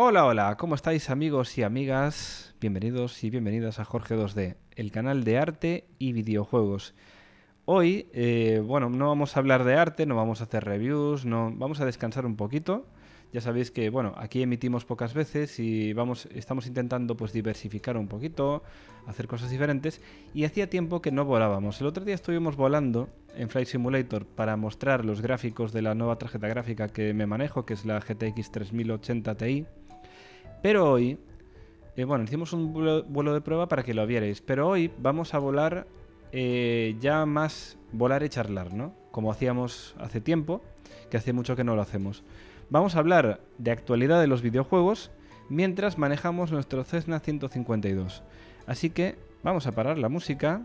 Hola, hola, ¿cómo estáis amigos y amigas? Bienvenidos y bienvenidas a Jorge 2D, el canal de arte y videojuegos. Hoy, eh, bueno, no vamos a hablar de arte, no vamos a hacer reviews, no, vamos a descansar un poquito. Ya sabéis que, bueno, aquí emitimos pocas veces y vamos, estamos intentando pues diversificar un poquito, hacer cosas diferentes. Y hacía tiempo que no volábamos. El otro día estuvimos volando en Flight Simulator para mostrar los gráficos de la nueva tarjeta gráfica que me manejo, que es la GTX 3080 Ti pero hoy, eh, bueno, hicimos un vuelo, de prueba para que lo vierais, pero hoy vamos a volar eh, ya más volar y charlar, ¿no? Como hacíamos hace tiempo, que hace mucho que no lo hacemos. Vamos a hablar de actualidad de los videojuegos mientras manejamos nuestro Cessna 152. Así que vamos a parar la música.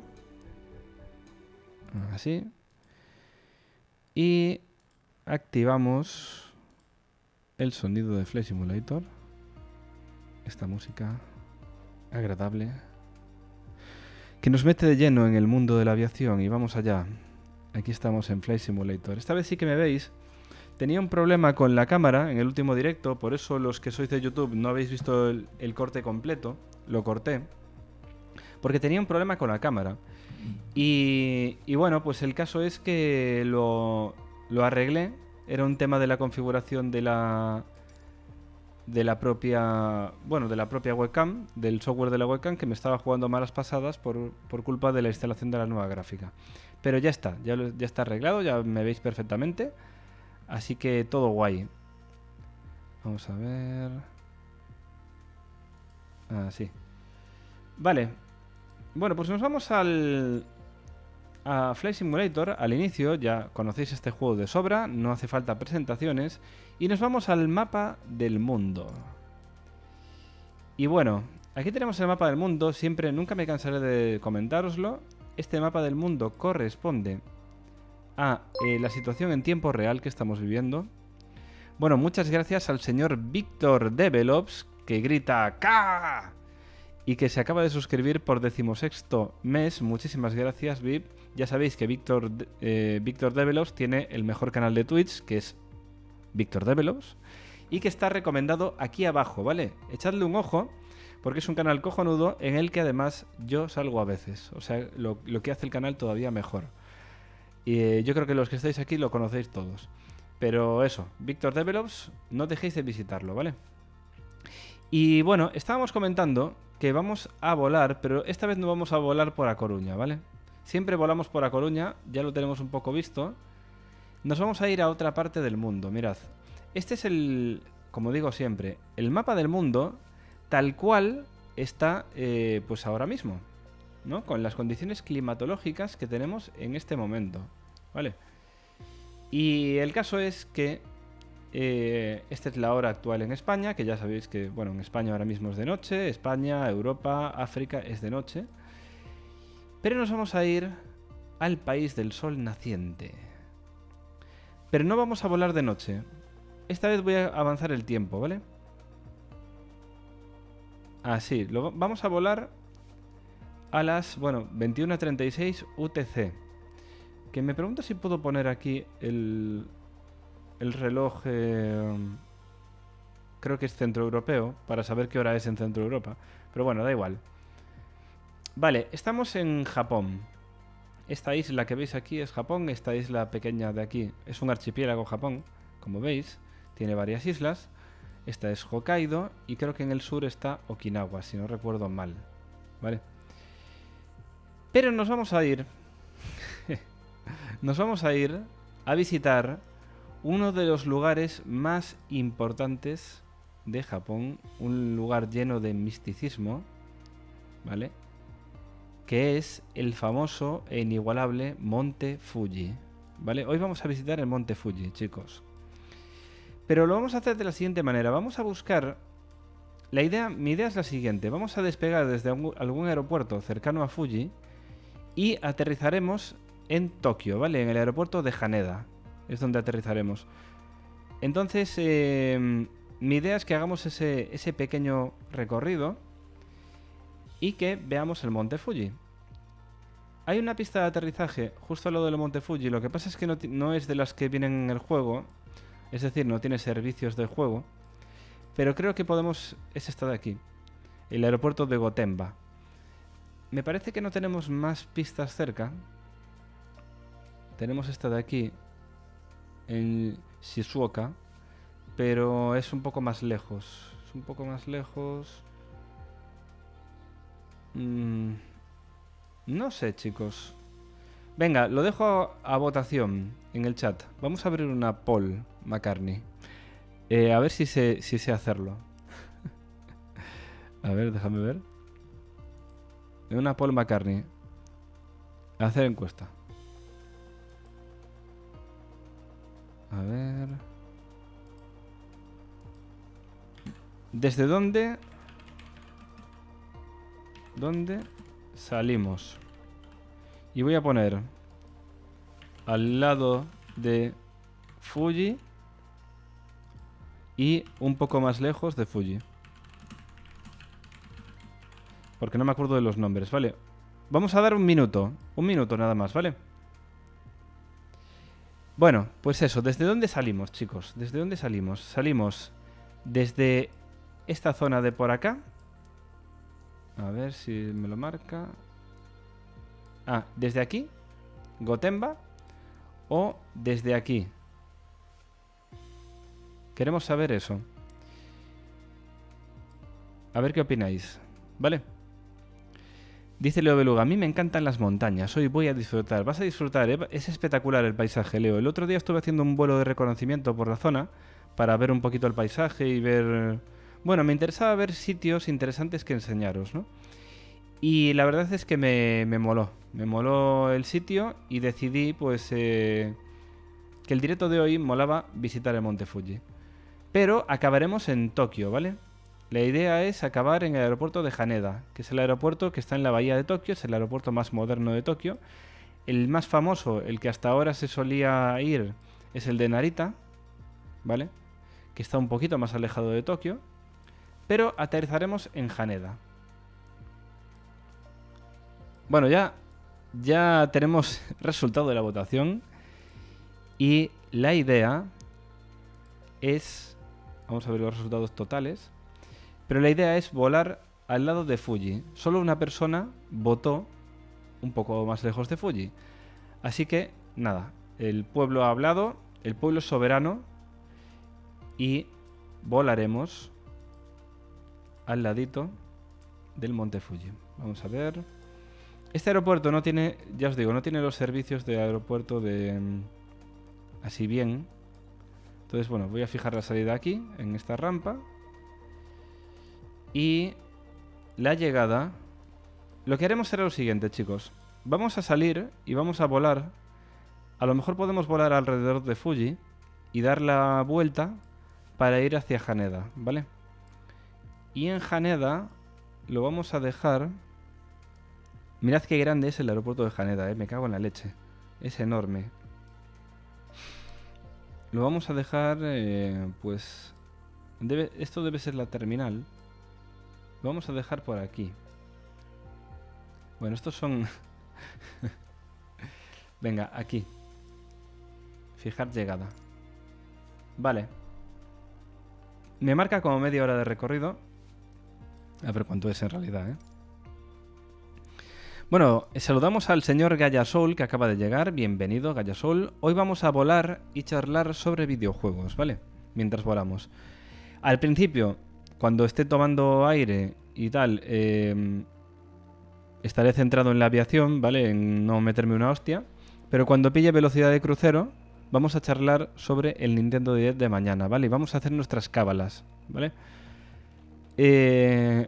Así. Y activamos el sonido de Flash Simulator esta música agradable que nos mete de lleno en el mundo de la aviación y vamos allá. Aquí estamos en Flight Simulator. Esta vez sí que me veis. Tenía un problema con la cámara en el último directo, por eso los que sois de YouTube no habéis visto el, corte completo, lo corté, porque tenía un problema con la cámara. Y, y bueno, pues el caso es que lo, lo arreglé, era un tema de la configuración de la, de la propia bueno de la propia webcam del software de la webcam que me estaba jugando malas pasadas por, por culpa de la instalación de la nueva gráfica pero ya está ya, ya está arreglado ya me veis perfectamente así que todo guay vamos a ver así ah, vale bueno pues nos vamos al a Flight Simulator al inicio ya conocéis este juego de sobra no hace falta presentaciones y nos vamos al mapa del mundo. Y bueno, aquí tenemos el mapa del mundo. Siempre, nunca me cansaré de comentároslo. Este mapa del mundo corresponde a eh, la situación en tiempo real que estamos viviendo. Bueno, muchas gracias al señor Víctor Develops, que grita K y que se acaba de suscribir por decimosexto mes. Muchísimas gracias, Vip. Ya sabéis que Víctor eh, Develops tiene el mejor canal de Twitch, que es Víctor develops y que está recomendado aquí abajo, ¿vale? Echadle un ojo porque es un canal cojonudo en el que además yo salgo a veces. O sea, lo, que hace el canal todavía mejor. Y eh, yo creo que los que estáis aquí lo conocéis todos. Pero eso, Víctor Develops, no dejéis de visitarlo, ¿vale? Y bueno, estábamos comentando que vamos a volar, pero esta vez no vamos a volar por A Coruña, ¿vale? Siempre volamos por A Coruña, ya lo tenemos un poco visto. Nos vamos a ir a otra parte del mundo, mirad. Este es el, como digo siempre, el mapa del mundo tal cual está eh, pues ahora mismo, ¿no? Con las condiciones climatológicas que tenemos en este momento, ¿vale? Y el caso es que eh, esta es la hora actual en España, que ya sabéis que, bueno, en España ahora mismo es de noche, España, Europa, África es de noche. Pero nos vamos a ir al país del sol naciente. Pero no vamos a volar de noche. Esta vez voy a avanzar el tiempo, ¿vale? Así, ah, vamos a volar a las, bueno, 21.36 UTC. Que me pregunto si puedo poner aquí el, el reloj, eh, creo que es centroeuropeo, para saber qué hora es en Centro Europa. Pero bueno, da igual. Vale, estamos en Japón. Esta isla que veis aquí es Japón, esta isla pequeña de aquí es un archipiélago Japón, como veis, tiene varias islas. Esta es Hokkaido y creo que en el sur está Okinawa, si no recuerdo mal. ¿Vale? Pero nos vamos a ir... nos vamos a ir a visitar uno de los lugares más importantes de Japón, un lugar lleno de misticismo, ¿vale? que es el famoso e inigualable Monte Fuji. ¿Vale? Hoy vamos a visitar el Monte Fuji, chicos. Pero lo vamos a hacer de la siguiente manera. Vamos a buscar... La idea, mi idea es la siguiente. Vamos a despegar desde algún aeropuerto cercano a Fuji y aterrizaremos en Tokio, ¿vale? En el aeropuerto de Haneda. Es donde aterrizaremos. Entonces, em, mi idea es que hagamos ese pequeño recorrido y que veamos el monte Fuji. Hay una pista de aterrizaje justo al lado del Monte Fuji. Lo que pasa es que no, es de las que vienen en el juego. Es decir, no tiene servicios del juego. Pero creo que podemos... Es esta de aquí. El aeropuerto de Gotemba. Me parece que no tenemos más pistas cerca. Tenemos esta de aquí. En Shizuoka. Pero es un poco más lejos. Es un poco más lejos. Mmm... No sé, chicos. Venga, lo dejo a votación en el chat. Vamos a abrir una poll, McCartney. Eh, a ver si sé, hacerlo. a ver, déjame ver. Una poll McCartney. Hacer encuesta. A ver. ¿Desde dónde? ¿Dónde? Salimos. Y voy a poner al lado de Fuji y un poco más lejos de Fuji. Porque no me acuerdo de los nombres, ¿vale? Vamos a dar un minuto. Un minuto nada más, ¿vale? Bueno, pues eso. ¿Desde dónde salimos, chicos? ¿Desde dónde salimos? Salimos desde esta zona de por acá. A ver si me lo marca. Ah, desde aquí, Gotemba, o desde aquí. Queremos saber eso. A ver qué opináis. ¿Vale? Dice Leo Beluga, a mí me encantan las montañas, hoy voy a disfrutar. Vas a disfrutar, ¿eh? es espectacular el paisaje, Leo. El otro día estuve haciendo un vuelo de reconocimiento por la zona para ver un poquito el paisaje y ver bueno, me interesaba ver sitios interesantes que enseñaros, ¿no? Y la verdad es que me, moló. Me moló el sitio y decidí, pues, eh, que el directo de hoy molaba visitar el Monte Fuji. Pero acabaremos en Tokio, ¿vale? La idea es acabar en el aeropuerto de Haneda, que es el aeropuerto que está en la bahía de Tokio, es el aeropuerto más moderno de Tokio. El más famoso, el que hasta ahora se solía ir, es el de Narita, ¿vale? Que está un poquito más alejado de Tokio pero aterrizaremos en Haneda. Bueno, ya, ya tenemos resultado de la votación y la idea es, vamos a ver los resultados totales, pero la idea es volar al lado de Fuji. Solo una persona votó un poco más lejos de Fuji. Así que, nada, el pueblo ha hablado, el pueblo es soberano y volaremos al ladito del Monte Fuji. Vamos a ver. Este aeropuerto no tiene, ya os digo, no tiene los servicios de aeropuerto de... Mm, así bien. Entonces, bueno, voy a fijar la salida aquí, en esta rampa. Y la llegada... Lo que haremos será lo siguiente, chicos. Vamos a salir y vamos a volar. A lo mejor podemos volar alrededor de Fuji y dar la vuelta para ir hacia Haneda, ¿vale? Y en Haneda lo vamos a dejar... Mirad qué grande es el aeropuerto de Haneda, ¿eh? me cago en la leche. Es enorme. Lo vamos a dejar, eh, pues... esto debe ser la terminal. Lo vamos a dejar por aquí. Bueno, estos son... Venga, aquí. Fijar llegada. Vale. Me marca como media hora de recorrido. A ver cuánto es en realidad, ¿eh? Bueno, saludamos al señor Gallasol que acaba de llegar. Bienvenido, Gallasol. Hoy vamos a volar y charlar sobre videojuegos, ¿vale? Mientras volamos. Al principio, cuando esté tomando aire y tal, em, estaré centrado en la aviación, ¿vale? En no meterme una hostia. Pero cuando pille velocidad de crucero, vamos a charlar sobre el Nintendo 10 de mañana, ¿vale? Y vamos a hacer nuestras cábalas, ¿vale? vale eh,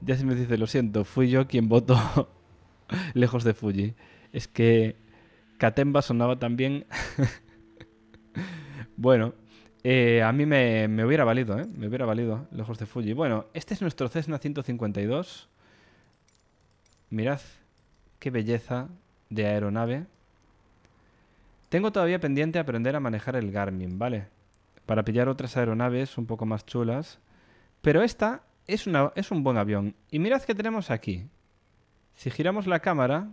ya se me dice, lo siento, fui yo quien votó lejos de Fuji. Es que Katemba sonaba también. bueno, eh, a mí me, me, hubiera valido, ¿eh? Me hubiera valido lejos de Fuji. Bueno, este es nuestro Cessna 152. Mirad qué belleza de aeronave. Tengo todavía pendiente aprender a manejar el Garmin, ¿vale? Para pillar otras aeronaves un poco más chulas. Pero esta es, es un buen avión. Y mirad qué tenemos aquí. Si giramos la cámara,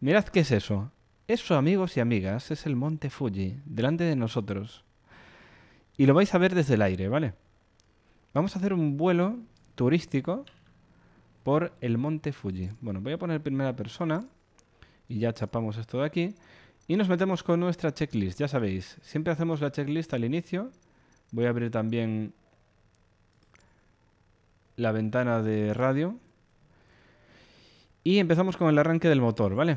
mirad qué es eso. Eso, amigos y amigas, es el monte Fuji, delante de nosotros. Y lo vais a ver desde el aire, ¿vale? Vamos a hacer un vuelo turístico por el monte Fuji. Bueno, voy a poner primera persona y ya chapamos esto de aquí. Y nos metemos con nuestra checklist, ya sabéis. Siempre hacemos la checklist al inicio. Voy a abrir también la ventana de radio. Y empezamos con el arranque del motor, ¿vale?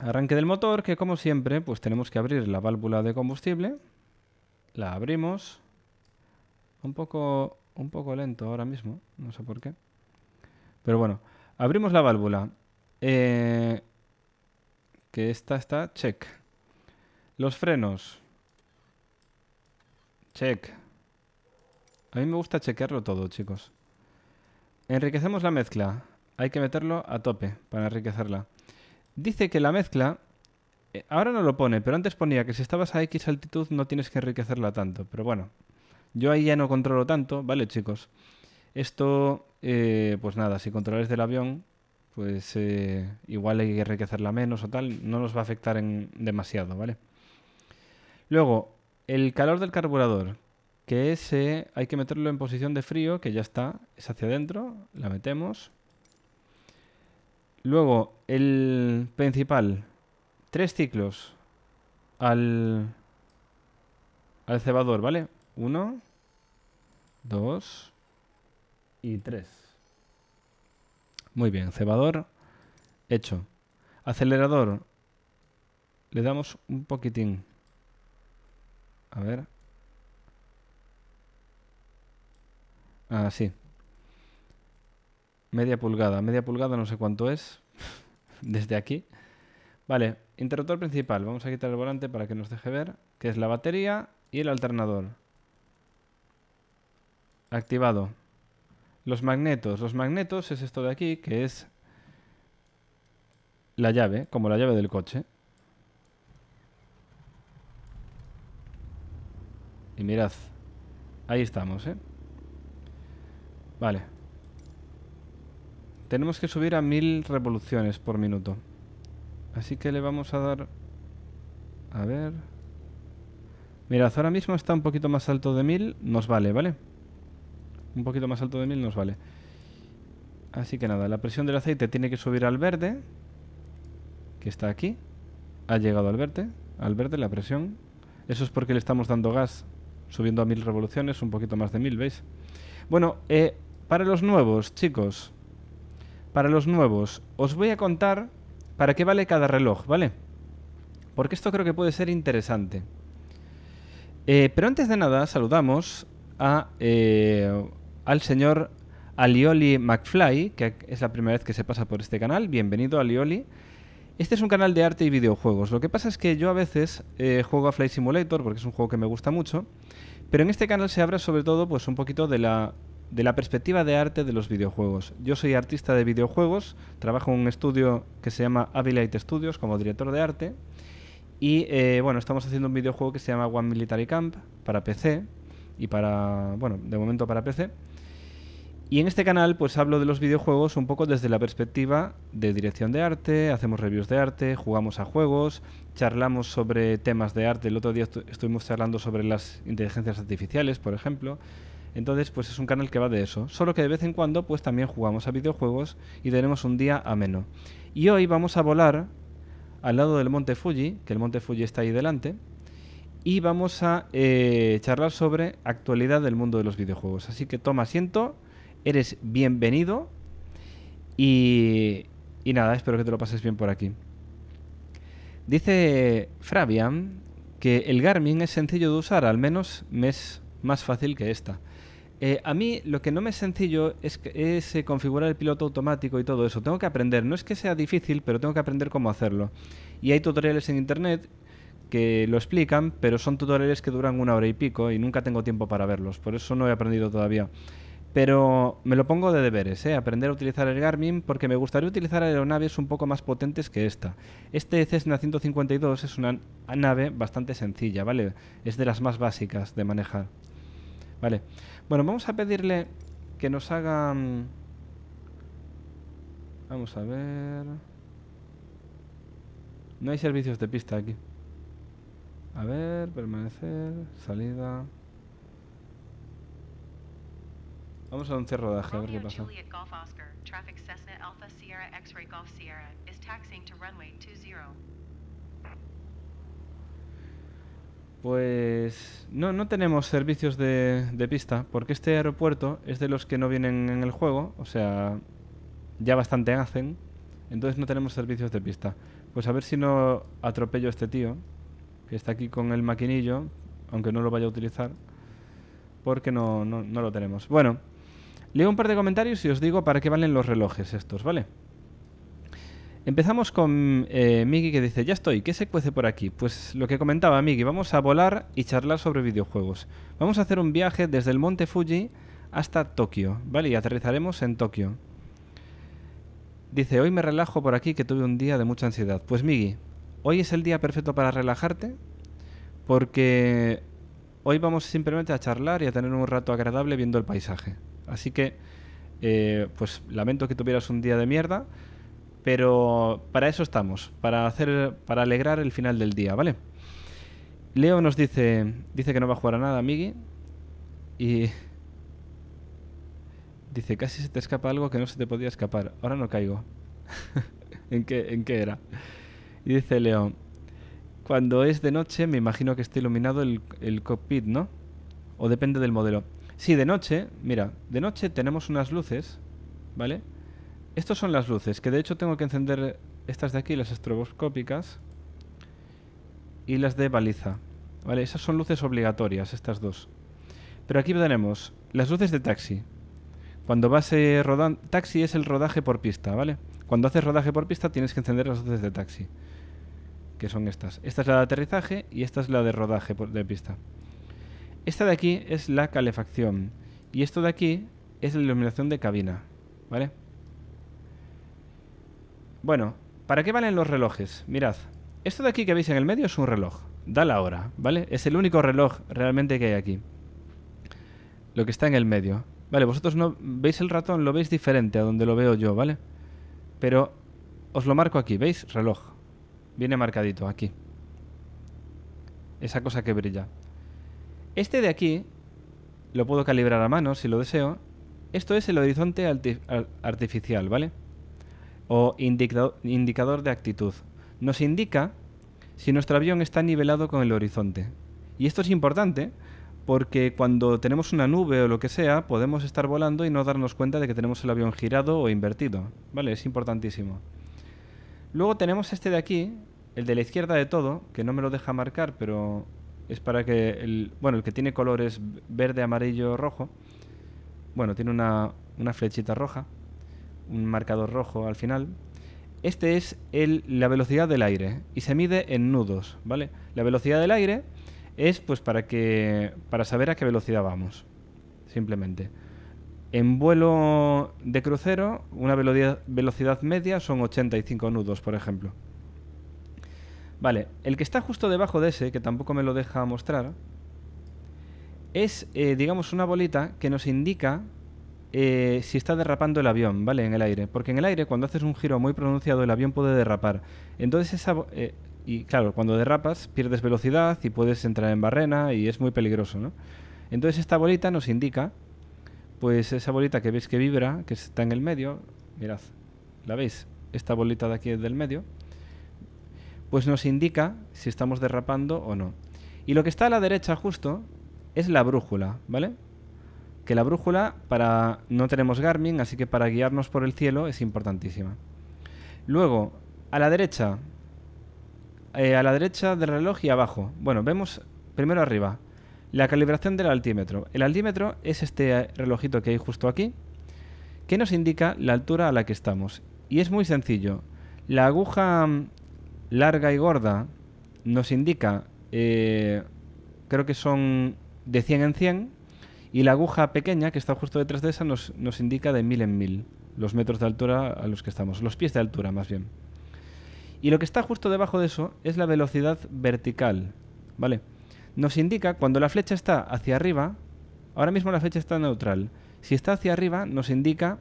Arranque del motor, que como siempre, pues tenemos que abrir la válvula de combustible. La abrimos. Un poco, un poco lento ahora mismo, no sé por qué. Pero bueno, abrimos la válvula. Eh, que esta está check. Los frenos. Check. A mí me gusta chequearlo todo, chicos. Enriquecemos la mezcla. Hay que meterlo a tope para enriquecerla. Dice que la mezcla... Eh, ahora no lo pone, pero antes ponía que si estabas a X altitud no tienes que enriquecerla tanto. Pero bueno, yo ahí ya no controlo tanto, ¿vale, chicos? Esto, eh, pues nada, si controláis del avión, pues eh, igual hay que enriquecerla menos o tal, no nos va a afectar en demasiado, ¿vale? Luego, el calor del carburador que ese hay que meterlo en posición de frío, que ya está, es hacia adentro, la metemos. Luego, el principal, tres ciclos al, al cebador, ¿vale? Uno, dos y tres. Muy bien, cebador hecho. Acelerador, le damos un poquitín. A ver, Ah, sí. Media pulgada. Media pulgada no sé cuánto es. Desde aquí. Vale, interruptor principal. Vamos a quitar el volante para que nos deje ver. Que es la batería y el alternador. Activado. Los magnetos. Los magnetos es esto de aquí, que es la llave, como la llave del coche. Y mirad, ahí estamos, ¿eh? Vale. Tenemos que subir a 1000 revoluciones por minuto. Así que le vamos a dar... A ver... Mirad, ahora mismo está un poquito más alto de 1000. Nos vale, ¿vale? Un poquito más alto de 1000 nos vale. Así que nada, la presión del aceite tiene que subir al verde. Que está aquí. Ha llegado al verde. Al verde la presión. Eso es porque le estamos dando gas. Subiendo a 1000 revoluciones, un poquito más de 1000, ¿veis? Bueno, eh, para los nuevos, chicos. Para los nuevos, os voy a contar para qué vale cada reloj, ¿vale? Porque esto creo que puede ser interesante. Eh, pero antes de nada, saludamos a, eh, al señor Alioli McFly, que es la primera vez que se pasa por este canal. Bienvenido, Alioli. Este es un canal de arte y videojuegos. Lo que pasa es que yo a veces eh, juego a Fly Simulator, porque es un juego que me gusta mucho, pero en este canal se habla sobre todo pues, un poquito de la de la perspectiva de arte de los videojuegos. Yo soy artista de videojuegos, trabajo en un estudio que se llama Avilite Studios como director de arte y eh, bueno, estamos haciendo un videojuego que se llama One Military Camp para PC y para, bueno, de momento para PC. Y en este canal pues hablo de los videojuegos un poco desde la perspectiva de dirección de arte, hacemos reviews de arte, jugamos a juegos, charlamos sobre temas de arte. El otro día estuvimos charlando sobre las inteligencias artificiales, por ejemplo. Entonces, pues es un canal que va de eso. Solo que de vez en cuando, pues también jugamos a videojuegos y tenemos un día ameno. Y hoy vamos a volar al lado del Monte Fuji, que el Monte Fuji está ahí delante, y vamos a eh, charlar sobre actualidad del mundo de los videojuegos. Así que toma asiento, eres bienvenido y, y nada, espero que te lo pases bien por aquí. Dice Fabian que el Garmin es sencillo de usar, al menos es más fácil que esta. Eh, a mí lo que no me es sencillo es, eh, configurar el piloto automático y todo eso. Tengo que aprender. No es que sea difícil, pero tengo que aprender cómo hacerlo. Y hay tutoriales en internet que lo explican, pero son tutoriales que duran una hora y pico y nunca tengo tiempo para verlos. Por eso no he aprendido todavía. Pero me lo pongo de deberes, ¿eh? aprender a utilizar el Garmin porque me gustaría utilizar aeronaves un poco más potentes que esta. Este Cessna 152 es una nave bastante sencilla, ¿vale? Es de las más básicas de manejar. Vale. Bueno, vamos a pedirle que nos hagan, mm, Vamos a ver... No hay servicios de pista aquí. A ver, permanecer, salida... Vamos a un cierre rodaje, a ver qué pasa. Pues no, no tenemos servicios de, pista, porque este aeropuerto es de los que no vienen en el juego, o sea, ya bastante hacen, entonces no tenemos servicios de pista. Pues a ver si no atropello a este tío, que está aquí con el maquinillo, aunque no lo vaya a utilizar, porque no, no, lo tenemos. Bueno, leo un par de comentarios y os digo para qué valen los relojes estos, ¿vale? vale Empezamos con eh, que dice, ya estoy, ¿qué se cuece por aquí? Pues lo que comentaba Miki, vamos a volar y charlar sobre videojuegos. Vamos a hacer un viaje desde el monte Fuji hasta Tokio, ¿vale? Y aterrizaremos en Tokio. Dice, hoy me relajo por aquí que tuve un día de mucha ansiedad. Pues Miki, hoy es el día perfecto para relajarte porque hoy vamos simplemente a charlar y a tener un rato agradable viendo el paisaje. Así que, eh, pues lamento que tuvieras un día de mierda pero para eso estamos, para, hacer, para alegrar el final del día, ¿vale? Leo nos dice, dice que no va a jugar a nada, Migi. Y dice, casi se te escapa algo que no se te podía escapar. Ahora no caigo. ¿En, qué, ¿En qué era? Y dice Leo, cuando es de noche me imagino que está iluminado el, cockpit, ¿no? O depende del modelo. Sí, de noche, mira, de noche tenemos unas luces, ¿vale? vale estas son las luces, que de hecho tengo que encender estas de aquí, las estroboscópicas. Y las de baliza. Vale, esas son luces obligatorias, estas dos. Pero aquí tenemos las luces de taxi. Cuando vas eh, rodando... Taxi es el rodaje por pista, ¿vale? Cuando haces rodaje por pista tienes que encender las luces de taxi. Que son estas. Esta es la de aterrizaje y esta es la de rodaje por, de pista. Esta de aquí es la calefacción. Y esto de aquí es la iluminación de cabina, ¿vale? vale bueno, ¿para qué valen los relojes? Mirad, esto de aquí que veis en el medio es un reloj. Da la hora, ¿vale? Es el único reloj realmente que hay aquí. Lo que está en el medio. Vale, vosotros no veis el ratón, lo veis diferente a donde lo veo yo, ¿vale? Pero os lo marco aquí, ¿veis? Reloj. Viene marcadito aquí. Esa cosa que brilla. Este de aquí lo puedo calibrar a mano si lo deseo. Esto es el horizonte artificial, ¿vale? o indicador de actitud. Nos indica si nuestro avión está nivelado con el horizonte. Y esto es importante porque cuando tenemos una nube o lo que sea, podemos estar volando y no darnos cuenta de que tenemos el avión girado o invertido. ¿Vale? Es importantísimo. Luego tenemos este de aquí, el de la izquierda de todo, que no me lo deja marcar, pero es para que el, bueno, el que tiene colores verde, amarillo, rojo. Bueno, tiene una, una flechita roja un marcador rojo al final. Este es el, la velocidad del aire y se mide en nudos, ¿vale? La velocidad del aire es pues para que para saber a qué velocidad vamos, simplemente. En vuelo de crucero, una velocidad, velocidad media son 85 nudos, por ejemplo. Vale, el que está justo debajo de ese, que tampoco me lo deja mostrar, es, eh, digamos, una bolita que nos indica eh, si está derrapando el avión, ¿vale? En el aire. Porque en el aire, cuando haces un giro muy pronunciado, el avión puede derrapar. Entonces esa... Eh, y claro, cuando derrapas, pierdes velocidad y puedes entrar en barrena y es muy peligroso, ¿no? Entonces esta bolita nos indica, pues esa bolita que veis que vibra, que está en el medio, mirad, ¿la veis? Esta bolita de aquí del medio, pues nos indica si estamos derrapando o no. Y lo que está a la derecha justo es la brújula, ¿vale? la brújula para no tenemos Garmin, así que para guiarnos por el cielo es importantísima. Luego, a la derecha, eh, a la derecha del reloj y abajo. Bueno, vemos primero arriba la calibración del altímetro. El altímetro es este eh, relojito que hay justo aquí, que nos indica la altura a la que estamos. Y es muy sencillo. La aguja mm, larga y gorda nos indica, eh, creo que son de 100 en 100, y la aguja pequeña, que está justo detrás de esa, nos, nos indica de mil en mil los metros de altura a los que estamos, los pies de altura más bien. Y lo que está justo debajo de eso es la velocidad vertical, ¿vale? Nos indica cuando la flecha está hacia arriba, ahora mismo la flecha está neutral, si está hacia arriba nos indica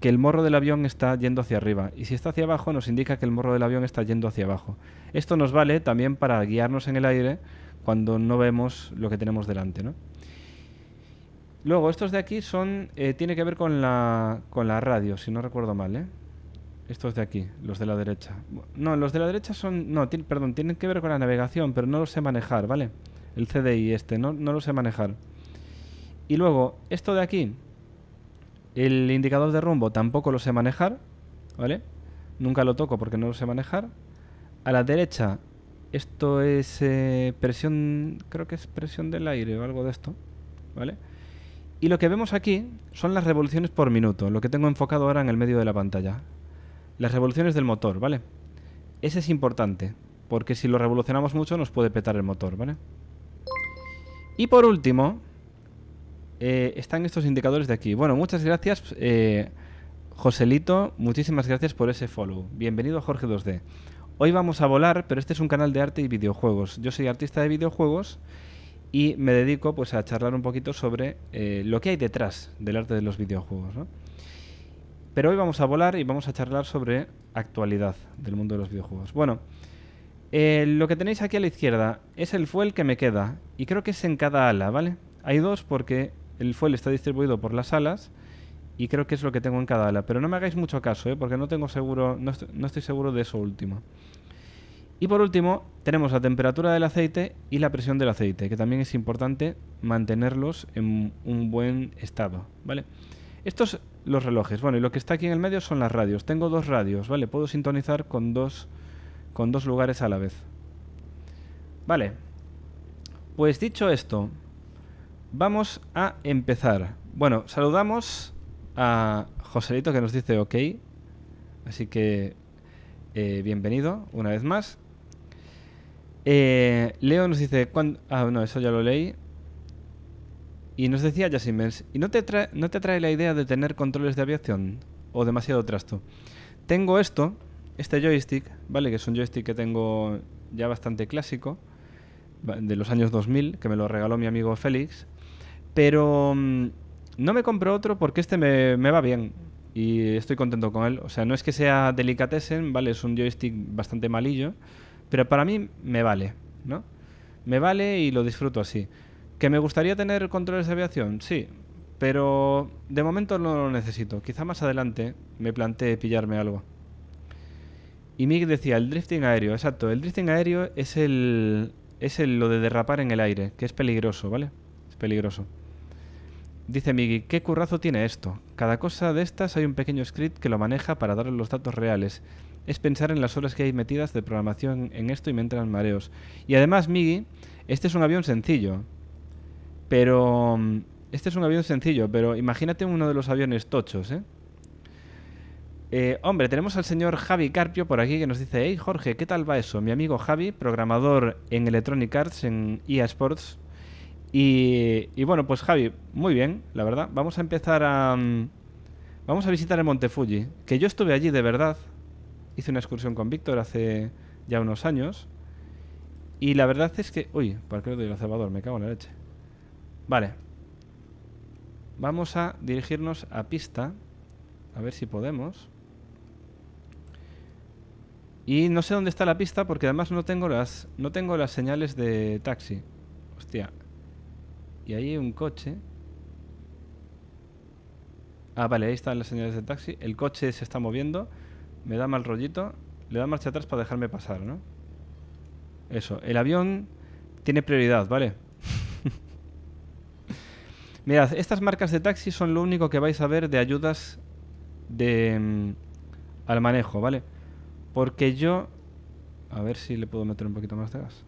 que el morro del avión está yendo hacia arriba y si está hacia abajo nos indica que el morro del avión está yendo hacia abajo. Esto nos vale también para guiarnos en el aire cuando no vemos lo que tenemos delante, ¿no? Luego, estos de aquí son. Eh, tiene que ver con la, con la radio, si no recuerdo mal, ¿eh? Estos de aquí, los de la derecha. No, los de la derecha son. No, perdón, tienen que ver con la navegación, pero no los sé manejar, ¿vale? El CDI este, no, no lo sé manejar. Y luego, esto de aquí, el indicador de rumbo tampoco lo sé manejar, ¿vale? Nunca lo toco porque no lo sé manejar. A la derecha, esto es eh, presión, creo que es presión del aire o algo de esto, ¿vale? Y lo que vemos aquí son las revoluciones por minuto, lo que tengo enfocado ahora en el medio de la pantalla. Las revoluciones del motor, ¿vale? Ese es importante, porque si lo revolucionamos mucho nos puede petar el motor, ¿vale? Y por último, eh, están estos indicadores de aquí. Bueno, muchas gracias, eh, Joselito, muchísimas gracias por ese follow. Bienvenido a Jorge 2D. Hoy vamos a volar, pero este es un canal de arte y videojuegos. Yo soy artista de videojuegos y me dedico pues a charlar un poquito sobre eh, lo que hay detrás del arte de los videojuegos. Pero hoy vamos a volar y vamos a charlar sobre actualidad del mundo de los videojuegos. Bueno, eh, lo que tenéis aquí a la izquierda es el fuel que me queda y creo que es en cada ala, ¿vale? Hay dos porque el fuel está distribuido por las alas y creo que es lo que tengo en cada ala. Pero no me hagáis mucho caso, ¿eh? porque no tengo seguro, no estoy seguro de eso último. Y por último, tenemos la temperatura del aceite y la presión del aceite, que también es importante mantenerlos en un buen estado, ¿vale? Estos los relojes, bueno, y lo que está aquí en el medio son las radios. Tengo dos radios, ¿vale? Puedo sintonizar con dos, con dos lugares a la vez. Vale, pues dicho esto, vamos a empezar. Bueno, saludamos a Joselito que nos dice ok, así que eh, bienvenido una vez más. Eh, Leo nos dice. ¿cuándo? Ah, no, eso ya lo leí. Y nos decía Jasimens, ¿y no te, atrae no te trae la idea de tener controles de aviación? ¿O demasiado trasto? Tengo esto, este joystick, ¿vale? Que es un joystick que tengo ya bastante clásico, de los años 2000, que me lo regaló mi amigo Félix. Pero mm, no me compro otro porque este me, me, va bien y estoy contento con él. O sea, no es que sea delicatessen, ¿vale? Es un joystick bastante malillo. Pero para mí me vale, ¿no? Me vale y lo disfruto así. ¿Que me gustaría tener controles de aviación? Sí, pero de momento no lo necesito. Quizá más adelante me planteé pillarme algo. Y Mig decía, el drifting aéreo, exacto. El drifting aéreo es el. es el, lo de derrapar en el aire, que es peligroso, ¿vale? Es peligroso. Dice Miggy, ¿qué currazo tiene esto? Cada cosa de estas hay un pequeño script que lo maneja para darle los datos reales es pensar en las horas que hay metidas de programación en esto y me entran mareos. Y además, Migi, este es un avión sencillo. Pero. Mm, este es un avión sencillo, pero imagínate uno de los aviones tochos, ¿eh? ¿eh? hombre, tenemos al señor Javi Carpio por aquí que nos dice, hey Jorge, ¿qué tal va eso? Mi amigo Javi, programador en Electronic Arts, en EA Sports. Y, y bueno, pues Javi, muy bien, la verdad. Vamos a empezar a... Mm, vamos a visitar el Monte Fuji, que yo estuve allí de verdad hice una excursión con Víctor hace ya unos años. Y la verdad es que... Uy, ¿Por qué lo el observador? Me cago en la leche. Vale. Vamos a dirigirnos a pista. A ver si podemos. Y no sé dónde está la pista porque además no tengo las, no tengo las señales de taxi. Hostia. Y ahí hay un coche. Ah, vale, ahí están las señales de taxi. El coche se está moviendo. Me da mal rollito. Le da marcha atrás para dejarme pasar, ¿no? Eso. El avión tiene prioridad, ¿vale? Mirad, estas marcas de taxi son lo único que vais a ver de ayudas de mm, al manejo, ¿vale? Porque yo... A ver si le puedo meter un poquito más de gas.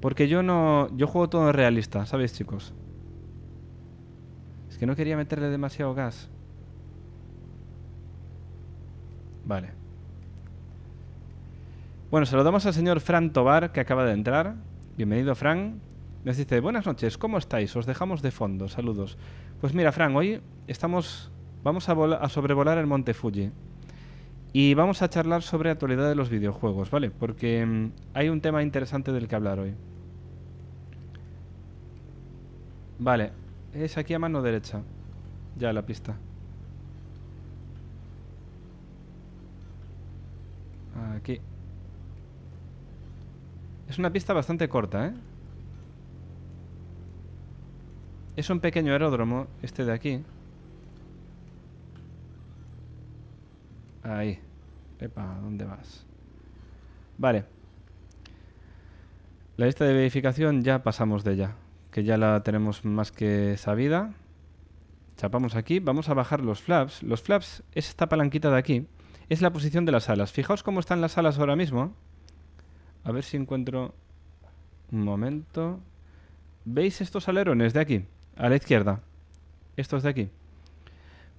Porque yo no... Yo juego todo en realista, ¿sabéis, chicos? Es que no quería meterle demasiado gas. Vale. Bueno, saludamos al señor Fran Tobar, que acaba de entrar. Bienvenido, Fran. Nos dice, buenas noches, ¿cómo estáis? Os dejamos de fondo, saludos. Pues mira, Fran, hoy estamos, vamos a, a sobrevolar el Monte Fuji. Y vamos a charlar sobre actualidad de los videojuegos, ¿vale? Porque mm, hay un tema interesante del que hablar hoy. Vale, es aquí a mano derecha. Ya la pista. Aquí. Es una pista bastante corta, ¿eh? Es un pequeño aeródromo, este de aquí. Ahí. Epa, ¿dónde vas? Vale. La lista de verificación ya pasamos de ella, que ya la tenemos más que sabida. Chapamos aquí, vamos a bajar los flaps. Los flaps es esta palanquita de aquí, es la posición de las alas. Fijaos cómo están las alas ahora mismo. A ver si encuentro... Un momento. ¿Veis estos alerones de aquí? A la izquierda. Estos de aquí.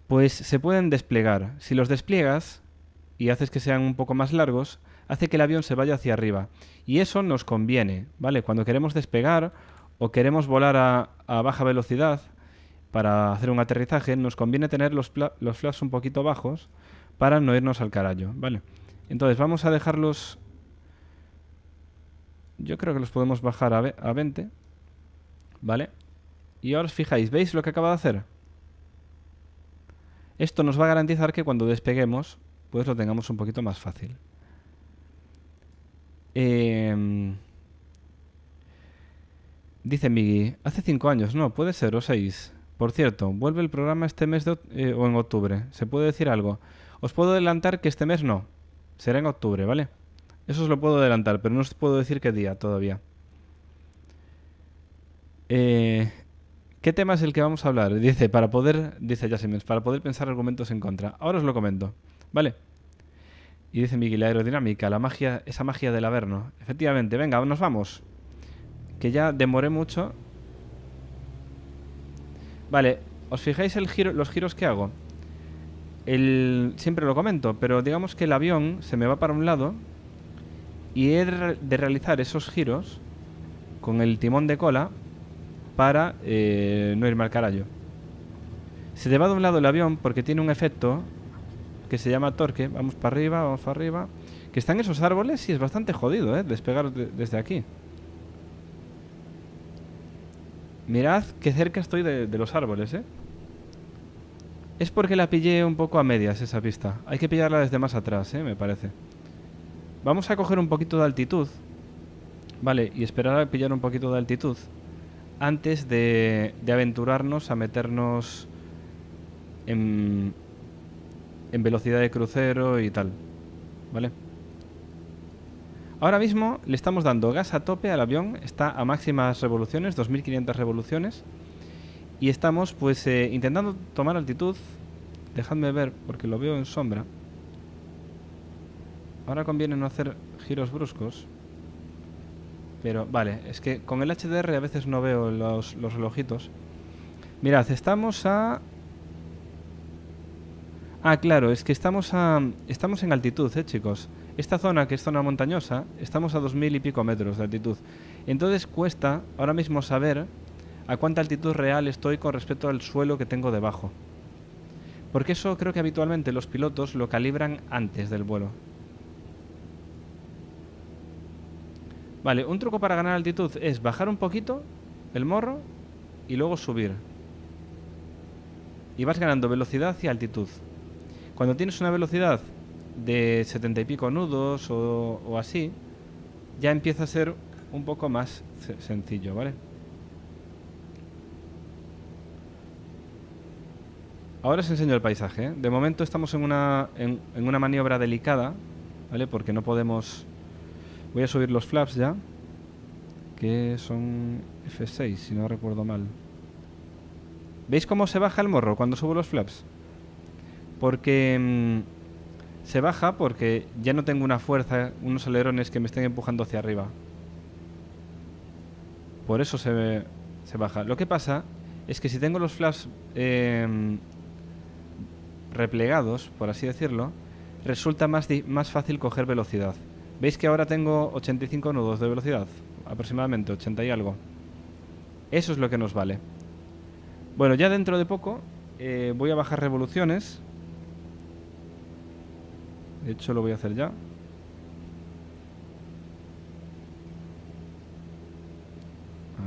Pues se pueden desplegar. Si los despliegas y haces que sean un poco más largos, hace que el avión se vaya hacia arriba. Y eso nos conviene, ¿vale? Cuando queremos despegar o queremos volar a, baja velocidad para hacer un aterrizaje, nos conviene tener los, los flaps un poquito bajos para no irnos al carallo, ¿vale? Entonces vamos a dejarlos... Yo creo que los podemos bajar a, a 20, ¿vale? Y ahora os fijáis, ¿veis lo que acaba de hacer? Esto nos va a garantizar que cuando despeguemos, pues lo tengamos un poquito más fácil. Em, dice Migi, hace 5 años, no, puede ser, o 6. Por cierto, vuelve el programa este mes eh, o en octubre. ¿Se puede decir algo? Os puedo adelantar que este mes no. Será en octubre, ¿vale? Eso os lo puedo adelantar, pero no os puedo decir qué día todavía. Eh, ¿Qué tema es el que vamos a hablar? Dice, para poder, dice Jasimens, para poder pensar argumentos en contra. Ahora os lo comento, ¿vale? Y dice Miguel, la aerodinámica, la magia, esa magia del Averno. Efectivamente, venga, nos vamos. Que ya demoré mucho. Vale, ¿os fijáis el giro, los giros que hago? el, siempre lo comento, pero digamos que el avión se me va para un lado y he de realizar esos giros con el timón de cola para eh, no irme al carajo. Se te va de un lado el avión porque tiene un efecto que se llama torque. Vamos para arriba, vamos para arriba. Que están esos árboles y es bastante jodido, ¿eh? Despegar desde aquí. Mirad qué cerca estoy de los árboles, ¿eh? Es porque la pillé un poco a medias esa pista. Hay que pillarla desde más atrás, ¿eh? me parece. Vamos a coger un poquito de altitud. Vale, y esperar a pillar un poquito de altitud. Antes de, aventurarnos a meternos en, en velocidad de crucero y tal. ¿Vale? Ahora mismo le estamos dando gas a tope al avión. Está a máximas revoluciones, 2500 revoluciones y estamos pues eh, intentando tomar altitud. Dejadme ver porque lo veo en sombra. Ahora conviene no hacer giros bruscos. Pero vale, es que con el HDR a veces no veo los, los relojitos. Mirad, estamos a... Ah, claro, es que estamos a... Estamos en altitud, eh, chicos. Esta zona, que es zona montañosa, estamos a dos mil y pico metros de altitud. Entonces cuesta ahora mismo saber a cuánta altitud real estoy con respecto al suelo que tengo debajo. Porque eso creo que habitualmente los pilotos lo calibran antes del vuelo. Vale, un truco para ganar altitud es bajar un poquito el morro y luego subir. Y vas ganando velocidad y altitud. Cuando tienes una velocidad de 70 y pico nudos o, o así, ya empieza a ser un poco más sencillo, ¿vale? Ahora os enseño el paisaje. ¿eh? De momento estamos en una, en, una maniobra delicada, ¿vale? Porque no podemos... Voy a subir los flaps ya, que son F6, si no recuerdo mal. ¿Veis cómo se baja el morro cuando subo los flaps? Porque mm, se baja porque ya no tengo una fuerza, unos alerones que me estén empujando hacia arriba. Por eso se, se baja. Lo que pasa es que si tengo los flaps eh, replegados, por así decirlo, resulta más, más fácil coger velocidad. ¿Veis que ahora tengo 85 nudos de velocidad? Aproximadamente, 80 y algo. Eso es lo que nos vale. Bueno, ya dentro de poco eh, voy a bajar revoluciones. De hecho, lo voy a hacer ya.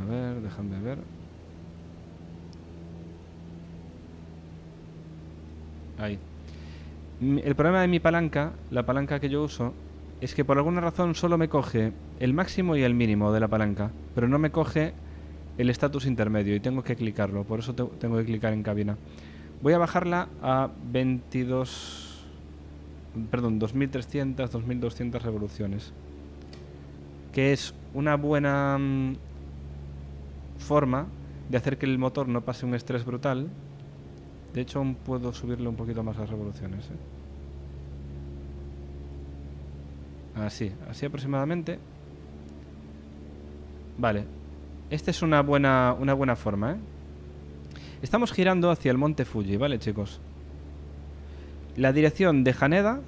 A ver, déjame ver. Ahí. El problema de mi palanca, la palanca que yo uso, es que por alguna razón solo me coge el máximo y el mínimo de la palanca, pero no me coge el estatus intermedio y tengo que clicarlo, por eso tengo que clicar en cabina. Voy a bajarla a 22... Perdón, 2300, 2200 revoluciones. Que es una buena mm, forma de hacer que el motor no pase un estrés brutal de hecho, puedo subirle un poquito más las revoluciones. ¿eh? Así, así aproximadamente. Vale. Esta es una buena, una buena forma, ¿eh? Estamos girando hacia el monte Fuji, ¿vale, chicos? La dirección de Haneda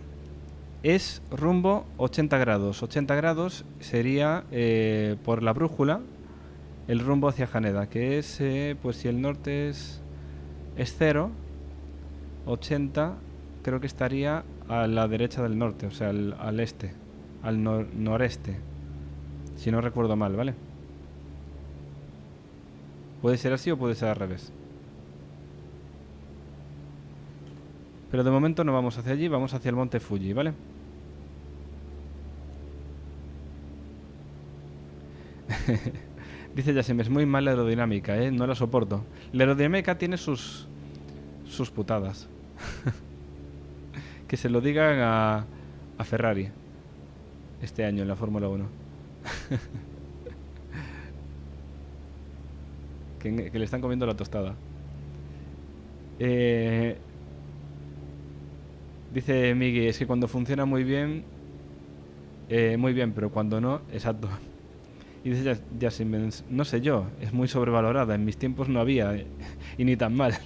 es rumbo 80 grados. 80 grados sería eh, por la brújula el rumbo hacia Haneda, que es, eh, pues si el norte es es 0, 80, creo que estaría a la derecha del norte, o sea, al, este, al noreste. Si no recuerdo mal, ¿vale? Puede ser así o puede ser al revés. Pero de momento no vamos hacia allí, vamos hacia el monte Fuji, ¿vale? Dice Yasem, es muy mala la aerodinámica, ¿eh? no la soporto. La aerodinámica tiene sus, sus putadas. que se lo digan a, a Ferrari este año en la Fórmula 1. que, le están comiendo la tostada. Eh, dice Miguel, es que cuando funciona muy bien, eh, muy bien, pero cuando no, exacto. Y dice Benz, no sé yo, es muy sobrevalorada, en mis tiempos no había, y ni tan mal.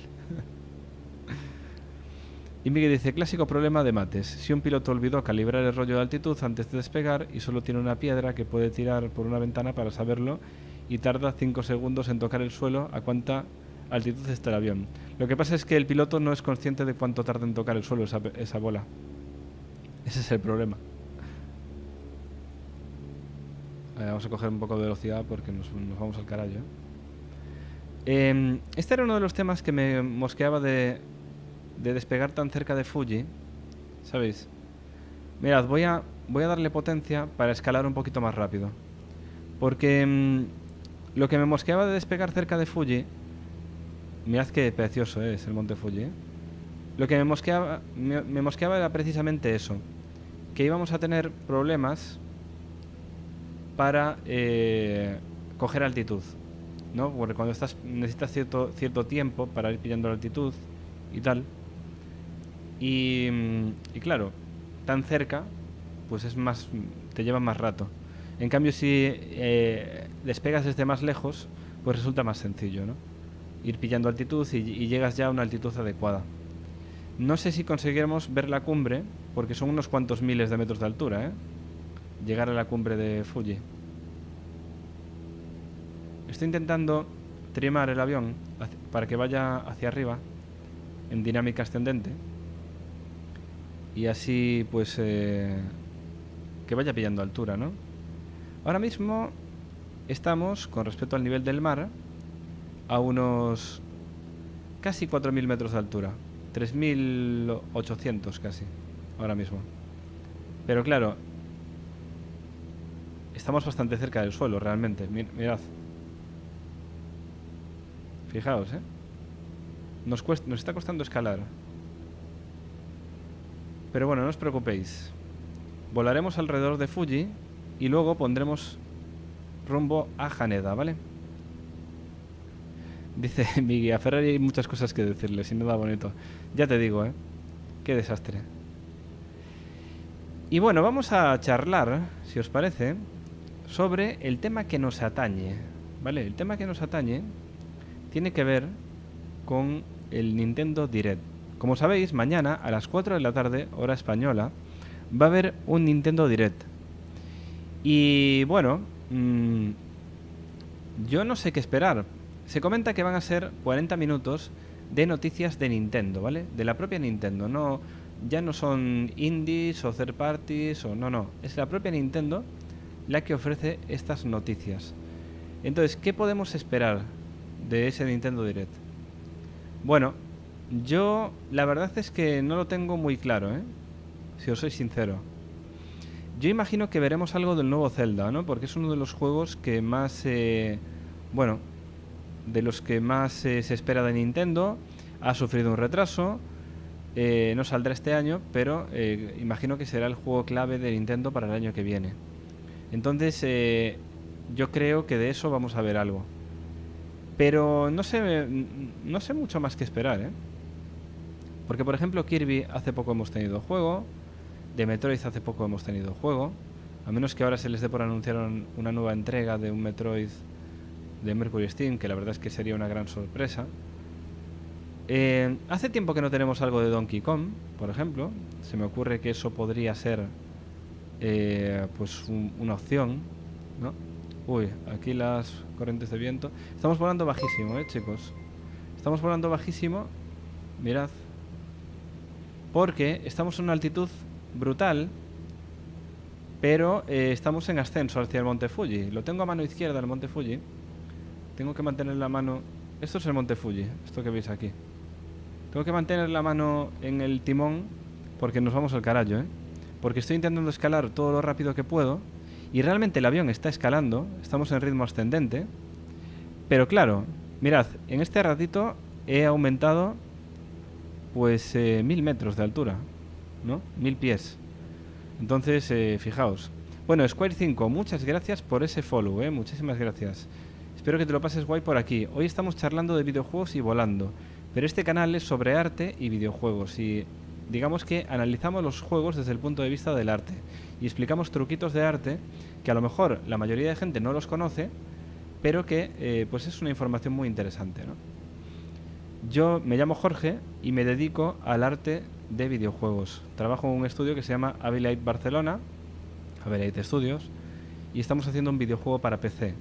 Y Miguel dice, clásico problema de mates. Si un piloto olvidó calibrar el rollo de altitud antes de despegar y solo tiene una piedra que puede tirar por una ventana para saberlo y tarda 5 segundos en tocar el suelo a cuánta altitud está el avión. Lo que pasa es que el piloto no es consciente de cuánto tarda en tocar el suelo esa bola. Ese es el problema. Eh, vamos a coger un poco de velocidad porque nos, vamos al carajo. ¿eh? Em, este era uno de los temas que me mosqueaba de, despegar tan cerca de Fuji. ¿Sabéis? Mirad, voy a, voy a darle potencia para escalar un poquito más rápido. Porque em, lo que me mosqueaba de despegar cerca de Fuji... Mirad qué precioso es el monte Fuji. ¿eh? Lo que me mosqueaba, me mosqueaba era precisamente eso. Que íbamos a tener problemas para eh, coger altitud. ¿no? Porque cuando estás necesitas cierto, cierto tiempo para ir pillando la altitud y tal. Y, mm, claro, tan cerca, pues es más, te lleva más rato. En cambio, si eh, despegas desde más lejos, pues resulta más sencillo, ¿no? Ir pillando altitud y, y llegas ya a una altitud adecuada. No sé si conseguiremos ver la cumbre, porque son unos cuantos miles de metros de altura, ¿eh? llegar a la cumbre de Fuji. Estoy intentando trimar el avión para que vaya hacia arriba en dinámica ascendente y así pues eh, que vaya pillando altura, ¿no? Ahora mismo estamos con respecto al nivel del mar a unos casi 4.000 metros de altura, 3.800 casi, ahora mismo. Pero claro, Estamos bastante cerca del suelo, realmente. Mirad. Fijaos, ¿eh? Nos, está costando escalar. Pero bueno, no os preocupéis. Volaremos alrededor de Fuji y luego pondremos rumbo a Haneda, ¿vale? Dice mi guía, Ferrari hay muchas cosas que decirle, si no da bonito. Ya te digo, ¿eh? Qué desastre. Y bueno, vamos a charlar, si os parece, sobre el tema que nos atañe. ¿Vale? El tema que nos atañe tiene que ver con el Nintendo Direct. Como sabéis, mañana a las 4 de la tarde, hora española, va a haber un Nintendo Direct. Y bueno, mm, yo no sé qué esperar. Se comenta que van a ser 40 minutos de noticias de Nintendo, ¿vale? De la propia Nintendo, no ya no son indies o third parties o no, no, es la propia Nintendo la que ofrece estas noticias. Entonces, ¿qué podemos esperar de ese Nintendo Direct? Bueno, yo la verdad es que no lo tengo muy claro, ¿eh? Si os soy sincero. Yo imagino que veremos algo del nuevo Zelda, Porque es uno de los juegos que más... Eh, bueno, de los que más eh, se espera de Nintendo. Ha sufrido un retraso. no saldrá este año, pero imagino que será el juego clave de Nintendo para el año que viene. Entonces, eh, yo creo que de eso vamos a ver algo. Pero no sé, no sé mucho más que esperar, ¿eh? Porque, por ejemplo, Kirby hace poco hemos tenido juego, de Metroid hace poco hemos tenido juego, a menos que ahora se les dé por anunciar una nueva entrega de un Metroid de Mercury Steam, que la verdad es que sería una gran sorpresa. Eh, hace tiempo que no tenemos algo de Donkey Kong, por ejemplo. Se me ocurre que eso podría ser eh, pues una opción, ¿no? Uy, aquí las corrientes de viento. Estamos volando bajísimo, ¿eh, chicos? Estamos volando bajísimo. Mirad. Porque estamos en una altitud brutal. Pero eh, estamos en ascenso hacia el monte Fuji. Lo tengo a mano izquierda, el monte Fuji. Tengo que mantener la mano... Esto es el monte Fuji, esto que veis aquí. Tengo que mantener la mano en el timón porque nos vamos al carajo, ¿eh? porque estoy intentando escalar todo lo rápido que puedo y realmente el avión está escalando, estamos en ritmo ascendente, pero claro, mirad, en este ratito he aumentado pues eh, mil metros de altura, ¿no? Mil pies. Entonces, eh, fijaos. Bueno, Square 5, muchas gracias por ese follow, eh, Muchísimas gracias. Espero que te lo pases guay por aquí. Hoy estamos charlando de videojuegos y volando, pero este canal es sobre arte y videojuegos y digamos que analizamos los juegos desde el punto de vista del arte y explicamos truquitos de arte que a lo mejor la mayoría de gente no los conoce, pero que eh, pues es una información muy interesante. Yo me llamo Jorge y me dedico al arte de videojuegos. Trabajo en un estudio que se llama Abilite Barcelona, Abilite Studios, y estamos haciendo un videojuego para PC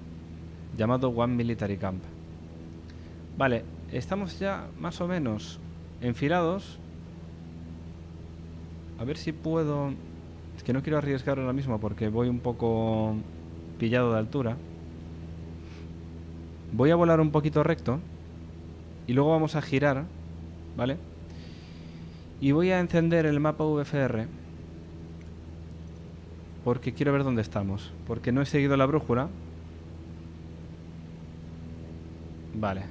llamado One Military Camp. Vale, estamos ya más o menos enfilados a ver si puedo... Es que no quiero arriesgar ahora mismo porque voy un poco pillado de altura. Voy a volar un poquito recto. Y luego vamos a girar. ¿Vale? Y voy a encender el mapa VFR. Porque quiero ver dónde estamos. Porque no he seguido la brújula. Vale.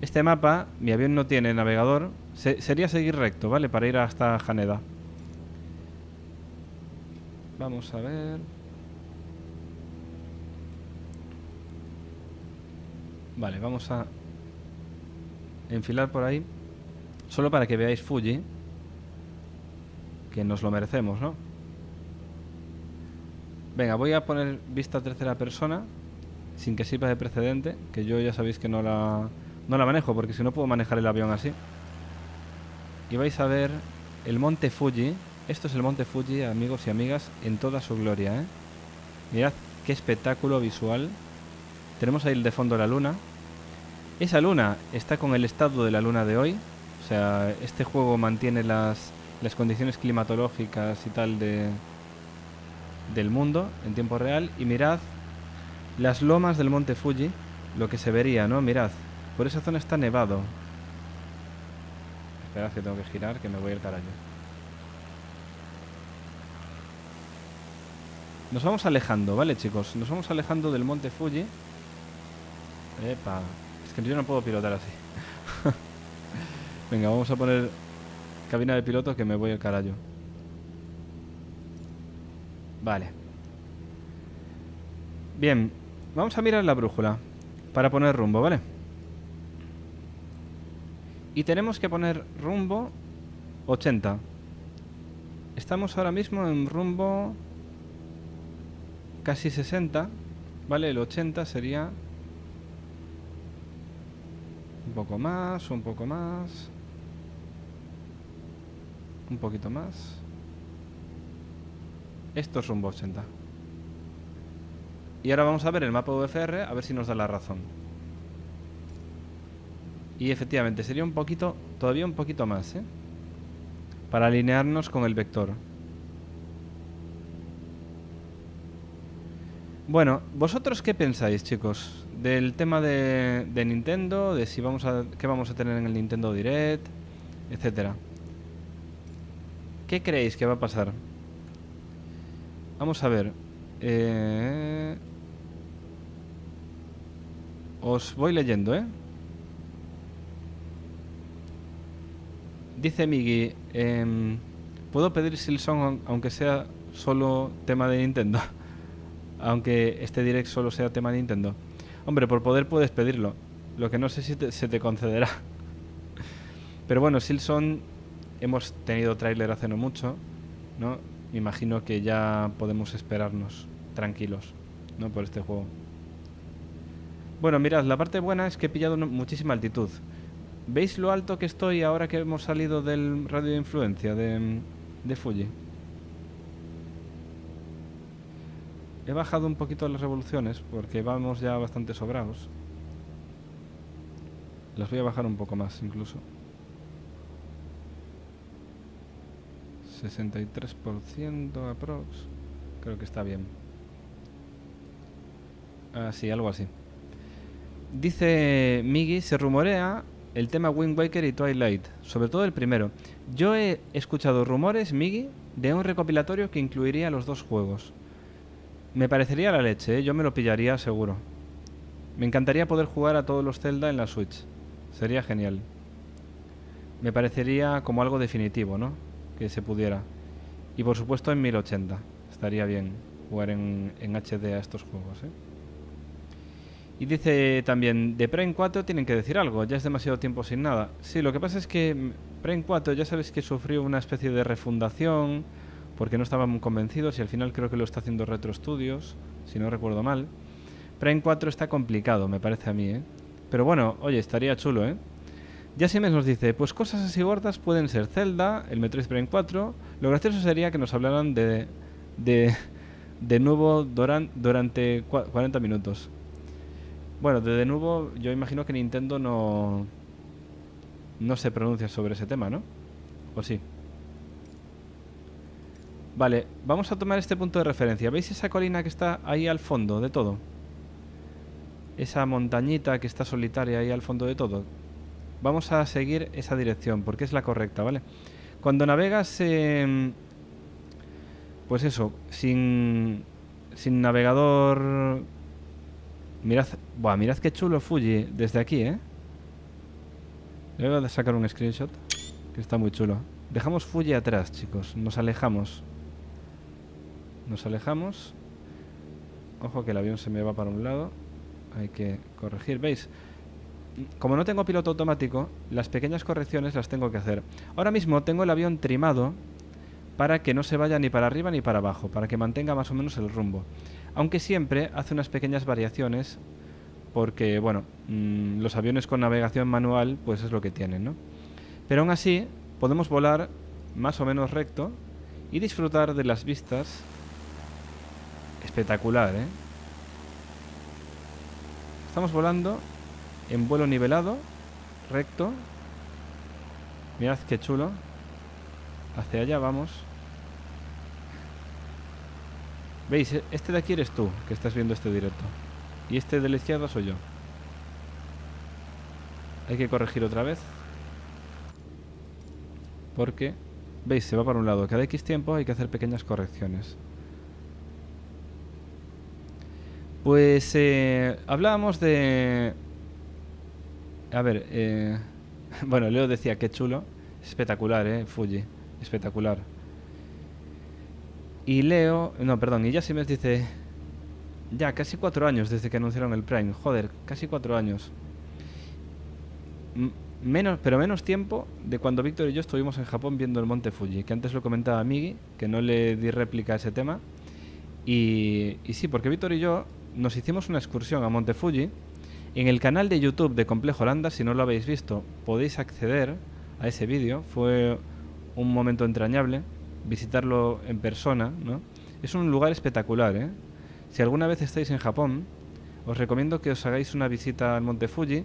Este mapa, mi avión no tiene navegador, sería seguir recto, ¿vale? Para ir hasta Haneda Vamos a ver... Vale, vamos a enfilar por ahí. Solo para que veáis Fuji. Que nos lo merecemos, ¿no? Venga, voy a poner vista tercera persona. Sin que sirva de precedente. Que yo ya sabéis que no la, no la manejo. Porque si no puedo manejar el avión así y vais a ver el monte Fuji. Esto es el monte Fuji, amigos y amigas, en toda su gloria. ¿eh? Mirad qué espectáculo visual. Tenemos ahí de fondo la luna. Esa luna está con el estado de la luna de hoy. O sea, este juego mantiene las, condiciones climatológicas y tal de, del mundo en tiempo real. Y mirad las lomas del monte Fuji, lo que se vería, ¿no? Mirad, por esa zona está nevado. Espera, que tengo que girar, que me voy al carajo. Nos vamos alejando, ¿vale, chicos? Nos vamos alejando del monte Fuji. Epa. Es que yo no puedo pilotar así. Venga, vamos a poner cabina de piloto que me voy al carajo. Vale. Bien. Vamos a mirar la brújula para poner rumbo, ¿vale? Y tenemos que poner rumbo 80. Estamos ahora mismo en rumbo casi 60. ¿Vale? El 80 sería un poco más, un poco más. Un poquito más. Esto es rumbo 80. Y ahora vamos a ver el mapa UFR a ver si nos da la razón. Y efectivamente, sería un poquito, todavía un poquito más, ¿eh? Para alinearnos con el vector. Bueno, ¿vosotros qué pensáis, chicos? Del tema de, Nintendo, de si vamos a, qué vamos a tener en el Nintendo Direct, etcétera. ¿Qué creéis que va a pasar? Vamos a ver. Eh, os voy leyendo, ¿eh? Dice Migi, em, ¿puedo pedir Silson aunque sea solo tema de Nintendo? aunque este direct solo sea tema de Nintendo. Hombre, por poder puedes pedirlo. Lo que no sé si se te concederá. Pero bueno, Silson hemos tenido tráiler hace no mucho, ¿no? Me imagino que ya podemos esperarnos tranquilos, ¿no? Por este juego. Bueno, mirad, la parte buena es que he pillado muchísima altitud. ¿Veis lo alto que estoy ahora que hemos salido del radio de influencia de, de Fuji? He bajado un poquito las revoluciones porque vamos ya bastante sobrados. Las voy a bajar un poco más incluso. 63% aprox. Creo que está bien. Ah, sí, algo así. Dice Migi, se rumorea el tema Wind Waker y Twilight, sobre todo el primero. Yo he escuchado rumores, Migi, de un recopilatorio que incluiría los dos juegos. Me parecería la leche, ¿eh? yo me lo pillaría seguro. Me encantaría poder jugar a todos los Zelda en la Switch. Sería genial. Me parecería como algo definitivo, ¿no? Que se pudiera. Y por supuesto en 1080. Estaría bien jugar en, en HD a estos juegos, ¿eh? Y dice también, de Prime 4 tienen que decir algo, ya es demasiado tiempo sin nada. Sí, lo que pasa es que mm, Prime 4 ya sabes que sufrió una especie de refundación porque no estaban convencidos y al final creo que lo está haciendo Retro Studios, si no recuerdo mal. Prime 4 está complicado, me parece a mí, ¿eh? Pero bueno, oye, estaría chulo, ¿eh? Yasimes nos dice, pues cosas así gordas pueden ser Zelda, el Metroid Prime 4. Lo gracioso sería que nos hablaran de, de, nuevo durante 40 minutos. Bueno, de nuevo, yo imagino que Nintendo no. No se pronuncia sobre ese tema, ¿no? ¿O sí? Vale, vamos a tomar este punto de referencia. ¿Veis esa colina que está ahí al fondo de todo? Esa montañita que está solitaria ahí al fondo de todo. Vamos a seguir esa dirección, porque es la correcta, ¿vale? Cuando navegas... pues eso, sin, sin navegador Mirad, buah, mirad qué chulo Fuji desde aquí, ¿eh? Le voy a sacar un screenshot que está muy chulo. Dejamos Fuji atrás, chicos. Nos alejamos. Nos alejamos. Ojo que el avión se me va para un lado. Hay que corregir. ¿Veis? Como no tengo piloto automático, las pequeñas correcciones las tengo que hacer. Ahora mismo tengo el avión trimado para que no se vaya ni para arriba ni para abajo, para que mantenga más o menos el rumbo aunque siempre hace unas pequeñas variaciones porque, bueno, mm, los aviones con navegación manual pues es lo que tienen, ¿no? Pero aún así podemos volar más o menos recto y disfrutar de las vistas espectacular, ¿eh? Estamos volando en vuelo nivelado, recto. Mirad qué chulo. Hacia allá vamos. Veis, este de aquí eres tú, que estás viendo este directo. Y este de la izquierda soy yo. Hay que corregir otra vez. Porque, veis, se va para un lado. Cada X tiempo hay que hacer pequeñas correcciones. Pues eh, hablábamos de... A ver, eh... bueno, Leo decía que chulo. Espectacular, ¿eh? Fuji. Espectacular. Y Leo, no, perdón, y Yasimes dice, ya, casi cuatro años desde que anunciaron el Prime, joder, casi cuatro años. menos, pero menos tiempo de cuando Víctor y yo estuvimos en Japón viendo el Monte Fuji, que antes lo comentaba Migi, que no le di réplica a ese tema. Y, y sí, porque Víctor y yo nos hicimos una excursión a Monte Fuji. En el canal de YouTube de Complejo Holanda, si no lo habéis visto, podéis acceder a ese vídeo. Fue un momento entrañable visitarlo en persona, ¿no? Es un lugar espectacular, ¿eh? Si alguna vez estáis en Japón, os recomiendo que os hagáis una visita al Monte Fuji.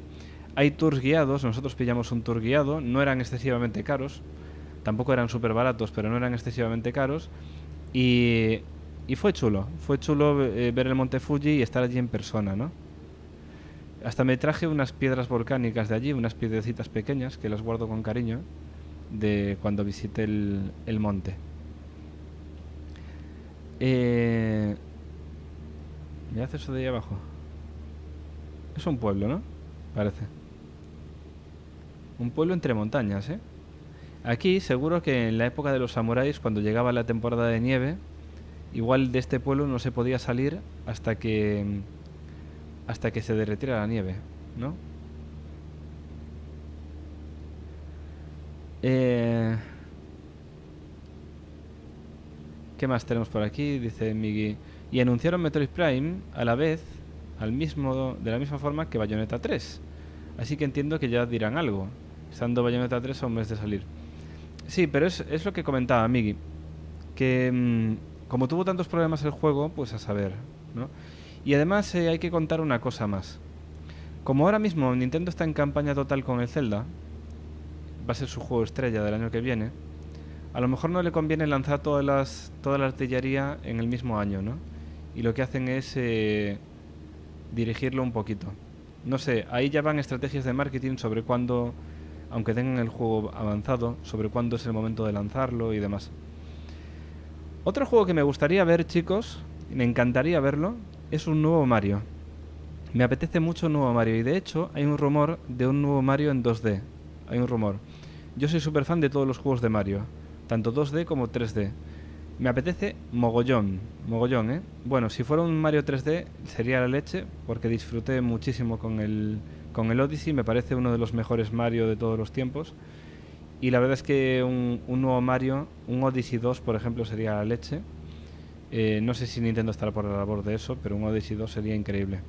Hay tours guiados, nosotros pillamos un tour guiado, no eran excesivamente caros, tampoco eran super baratos, pero no eran excesivamente caros. Y, fue chulo, fue chulo eh, ver el Monte Fuji y estar allí en persona, ¿no? Hasta me traje unas piedras volcánicas de allí, unas piedrecitas pequeñas que las guardo con cariño de cuando visité el monte. Eh... ¿Me hace eso de ahí abajo? Es un pueblo, ¿no? Parece. Un pueblo entre montañas, ¿eh? Aquí seguro que en la época de los samuráis, cuando llegaba la temporada de nieve, igual de este pueblo no se podía salir hasta que hasta que se derretiera la nieve, ¿no? Eh, ¿Qué más tenemos por aquí? Dice Migi. Y anunciaron Metroid Prime a la vez, al mismo, de la misma forma que Bayonetta 3. Así que entiendo que ya dirán algo, estando Bayonetta 3 a un mes de salir. Sí, pero es, lo que comentaba Migi. Que mm, como tuvo tantos problemas el juego, pues a saber, Y además eh, hay que contar una cosa más. Como ahora mismo Nintendo está en campaña total con el Zelda, va a ser su juego estrella del año que viene, a lo mejor no le conviene lanzar todas las, toda la artillería en el mismo año, ¿no? Y lo que hacen es eh, dirigirlo un poquito. No sé, ahí ya van estrategias de marketing sobre cuándo, aunque tengan el juego avanzado, sobre cuándo es el momento de lanzarlo y demás. Otro juego que me gustaría ver, chicos, me encantaría verlo, es un nuevo Mario. Me apetece mucho un nuevo Mario y de hecho hay un rumor de un nuevo Mario en 2D. Hay un rumor. Yo soy súper fan de todos los juegos de Mario tanto 2D como 3D. Me apetece mogollón, mogollón, ¿eh? Bueno, si fuera un Mario 3D sería la leche, porque disfruté muchísimo con el, con el Odyssey, me parece uno de los mejores Mario de todos los tiempos. Y la verdad es que un, nuevo Mario, un Odyssey 2, por ejemplo, sería la leche. Eh, no sé si Nintendo estará por la labor de eso, pero un Odyssey 2 sería increíble.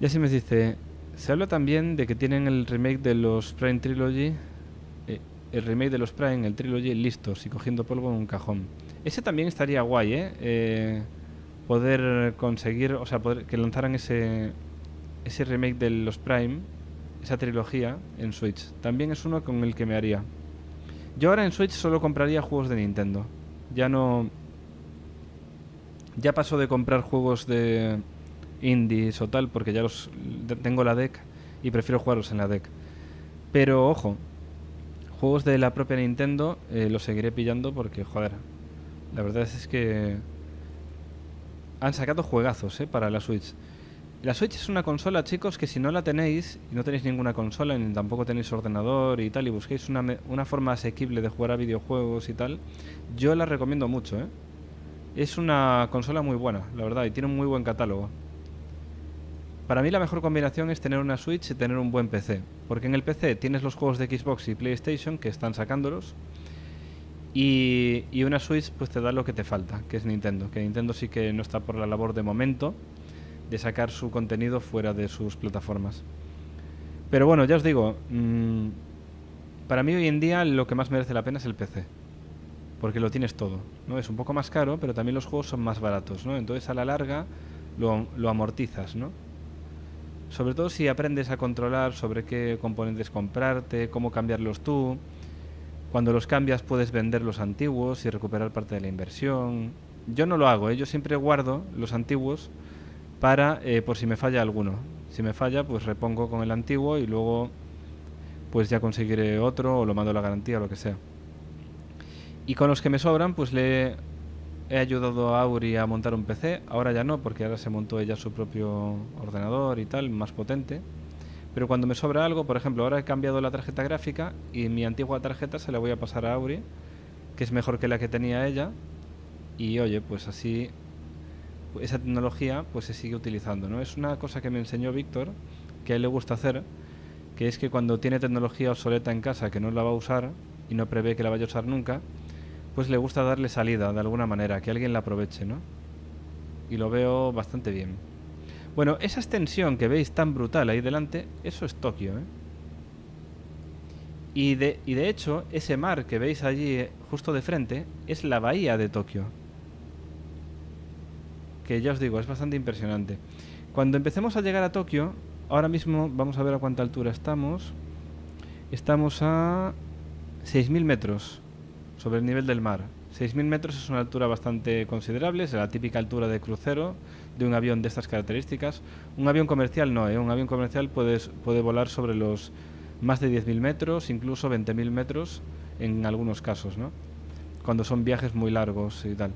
Y así me dice, se habla también de que tienen el remake de los Prime Trilogy el remake de los Prime, el Trilogy, listos y cogiendo polvo en un cajón. Ese también estaría guay, ¿eh? ¿eh? poder conseguir, o sea, poder, que lanzaran ese, ese remake de los Prime, esa trilogía, en Switch. También es uno con el que me haría. Yo ahora en Switch solo compraría juegos de Nintendo. Ya no... Ya paso de comprar juegos de indies o tal, porque ya los tengo la deck y prefiero jugarlos en la deck. Pero ojo, juegos de la propia Nintendo eh, los seguiré pillando porque, joder, la verdad es que han sacado juegazos eh, para la Switch. La Switch es una consola, chicos, que si no la tenéis, y no tenéis ninguna consola, ni tampoco tenéis ordenador y tal, y busquéis una, una forma asequible de jugar a videojuegos y tal, yo la recomiendo mucho, ¿eh? Es una consola muy buena, la verdad, y tiene un muy buen catálogo. Para mí la mejor combinación es tener una Switch y tener un buen PC, porque en el PC tienes los juegos de Xbox y PlayStation que están sacándolos, y, y, una Switch pues te da lo que te falta, que es Nintendo, que Nintendo sí que no está por la labor de momento de sacar su contenido fuera de sus plataformas. Pero bueno, ya os digo, mm, para mí hoy en día lo que más merece la pena es el PC, porque lo tienes todo, ¿no? Es un poco más caro, pero también los juegos son más baratos, ¿no? Entonces a la larga lo, lo amortizas, ¿no? sobre todo si aprendes a controlar sobre qué componentes comprarte, cómo cambiarlos tú. Cuando los cambias puedes vender los antiguos y recuperar parte de la inversión. Yo no lo hago, ¿eh? yo siempre guardo los antiguos para eh, por si me falla alguno. Si me falla, pues repongo con el antiguo y luego pues ya conseguiré otro o lo mando a la garantía o lo que sea. Y con los que me sobran, pues le he ayudado a Auri a montar un PC, ahora ya no, porque ahora se montó ella su propio ordenador y tal, más potente. Pero cuando me sobra algo, por ejemplo, ahora he cambiado la tarjeta gráfica y mi antigua tarjeta se la voy a pasar a Auri, que es mejor que la que tenía ella. Y oye, pues así pues esa tecnología pues se sigue utilizando, ¿no? Es una cosa que me enseñó Víctor, que a él le gusta hacer, que es que cuando tiene tecnología obsoleta en casa que no la va a usar y no prevé que la vaya a usar nunca, pues le gusta darle salida de alguna manera, que alguien la aproveche, ¿no? Y lo veo bastante bien. Bueno, esa extensión que veis tan brutal ahí delante, eso es Tokio, ¿eh? Y de, y de hecho, ese mar que veis allí eh, justo de frente es la bahía de Tokio. Que ya os digo, es bastante impresionante. Cuando empecemos a llegar a Tokio, ahora mismo vamos a ver a cuánta altura estamos. Estamos a 6.000 metros sobre el nivel del mar. 6.000 metros es una altura bastante considerable, es la típica altura de crucero de un avión de estas características. Un avión comercial no, ¿eh? un avión comercial puede, puede volar sobre los más de 10.000 metros, incluso 20.000 metros en algunos casos, ¿no? cuando son viajes muy largos y tal.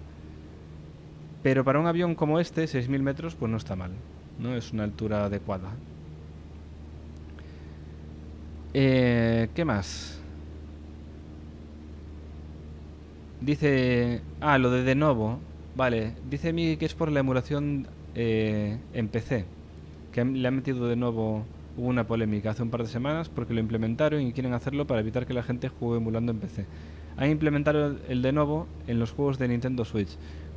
Pero para un avión como este, 6.000 metros, pues no está mal, ¿no? es una altura adecuada. Eh, ¿Qué más? Dice... Ah, lo de de nuevo. Vale. Dice mí que es por la emulación eh, en PC. Que le han metido de nuevo... Hubo una polémica hace un par de semanas porque lo implementaron y quieren hacerlo para evitar que la gente juegue emulando en PC. Han implementado el de nuevo en los juegos de Nintendo Switch.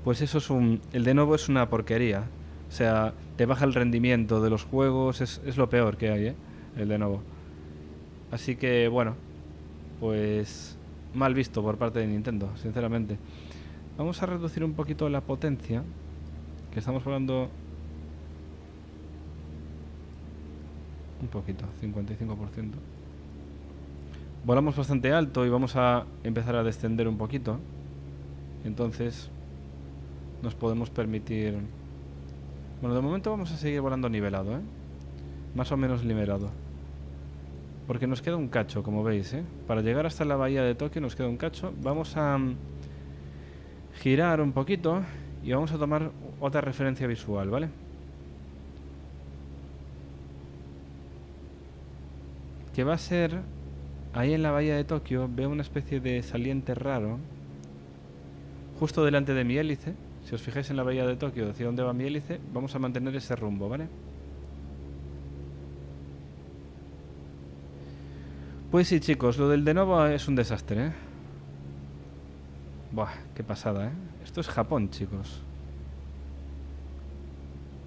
Pues eso es un... El de nuevo es una porquería. O sea, te baja el rendimiento de los juegos. Es, es lo peor que hay, ¿eh? El de nuevo. Así que, bueno. Pues mal visto por parte de Nintendo, sinceramente. Vamos a reducir un poquito la potencia, que estamos volando Un poquito, 55%. Volamos bastante alto y vamos a empezar a descender un poquito. Entonces nos podemos permitir... Bueno, de momento vamos a seguir volando nivelado, ¿eh? Más o menos nivelado porque nos queda un cacho, como veis. ¿eh? Para llegar hasta la bahía de Tokio nos queda un cacho. Vamos a mm, girar un poquito y vamos a tomar otra referencia visual, ¿vale? Que va a ser, ahí en la bahía de Tokio, veo una especie de saliente raro, justo delante de mi hélice. Si os fijáis en la bahía de Tokio, hacia dónde va mi hélice, vamos a mantener ese rumbo, ¿vale? vale Pues sí, chicos, lo del de nuevo es un desastre, ¿eh? Buah, qué pasada, ¿eh? Esto es Japón, chicos.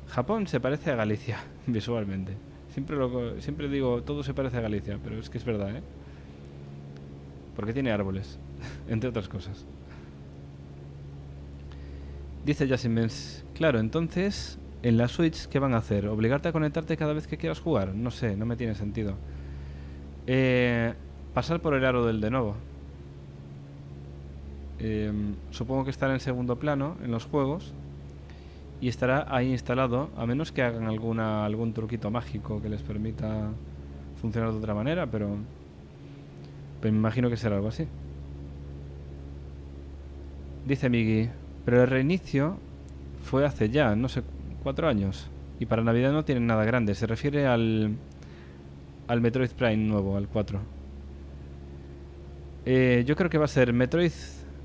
Japón se parece a Galicia, visualmente. Siempre, siempre digo, todo se parece a Galicia, pero es que es verdad, ¿eh? Porque tiene árboles, entre otras cosas. Dice Jasimens, claro, entonces, en la Switch, ¿qué van a hacer? ¿Obligarte a conectarte cada vez que quieras jugar? No sé, no me tiene sentido. Eh, pasar por el aro del de nuevo. Eh, supongo que estará en segundo plano en los juegos y estará ahí instalado, a menos que hagan alguna, algún truquito mágico que les permita funcionar de otra manera, pero, me imagino que será algo así. Dice Miggy, pero el reinicio fue hace ya, no sé, cuatro años. Y para Navidad no tienen nada grande. Se refiere al, al Metroid Prime nuevo, al 4. Eh, yo creo que va a ser Metroid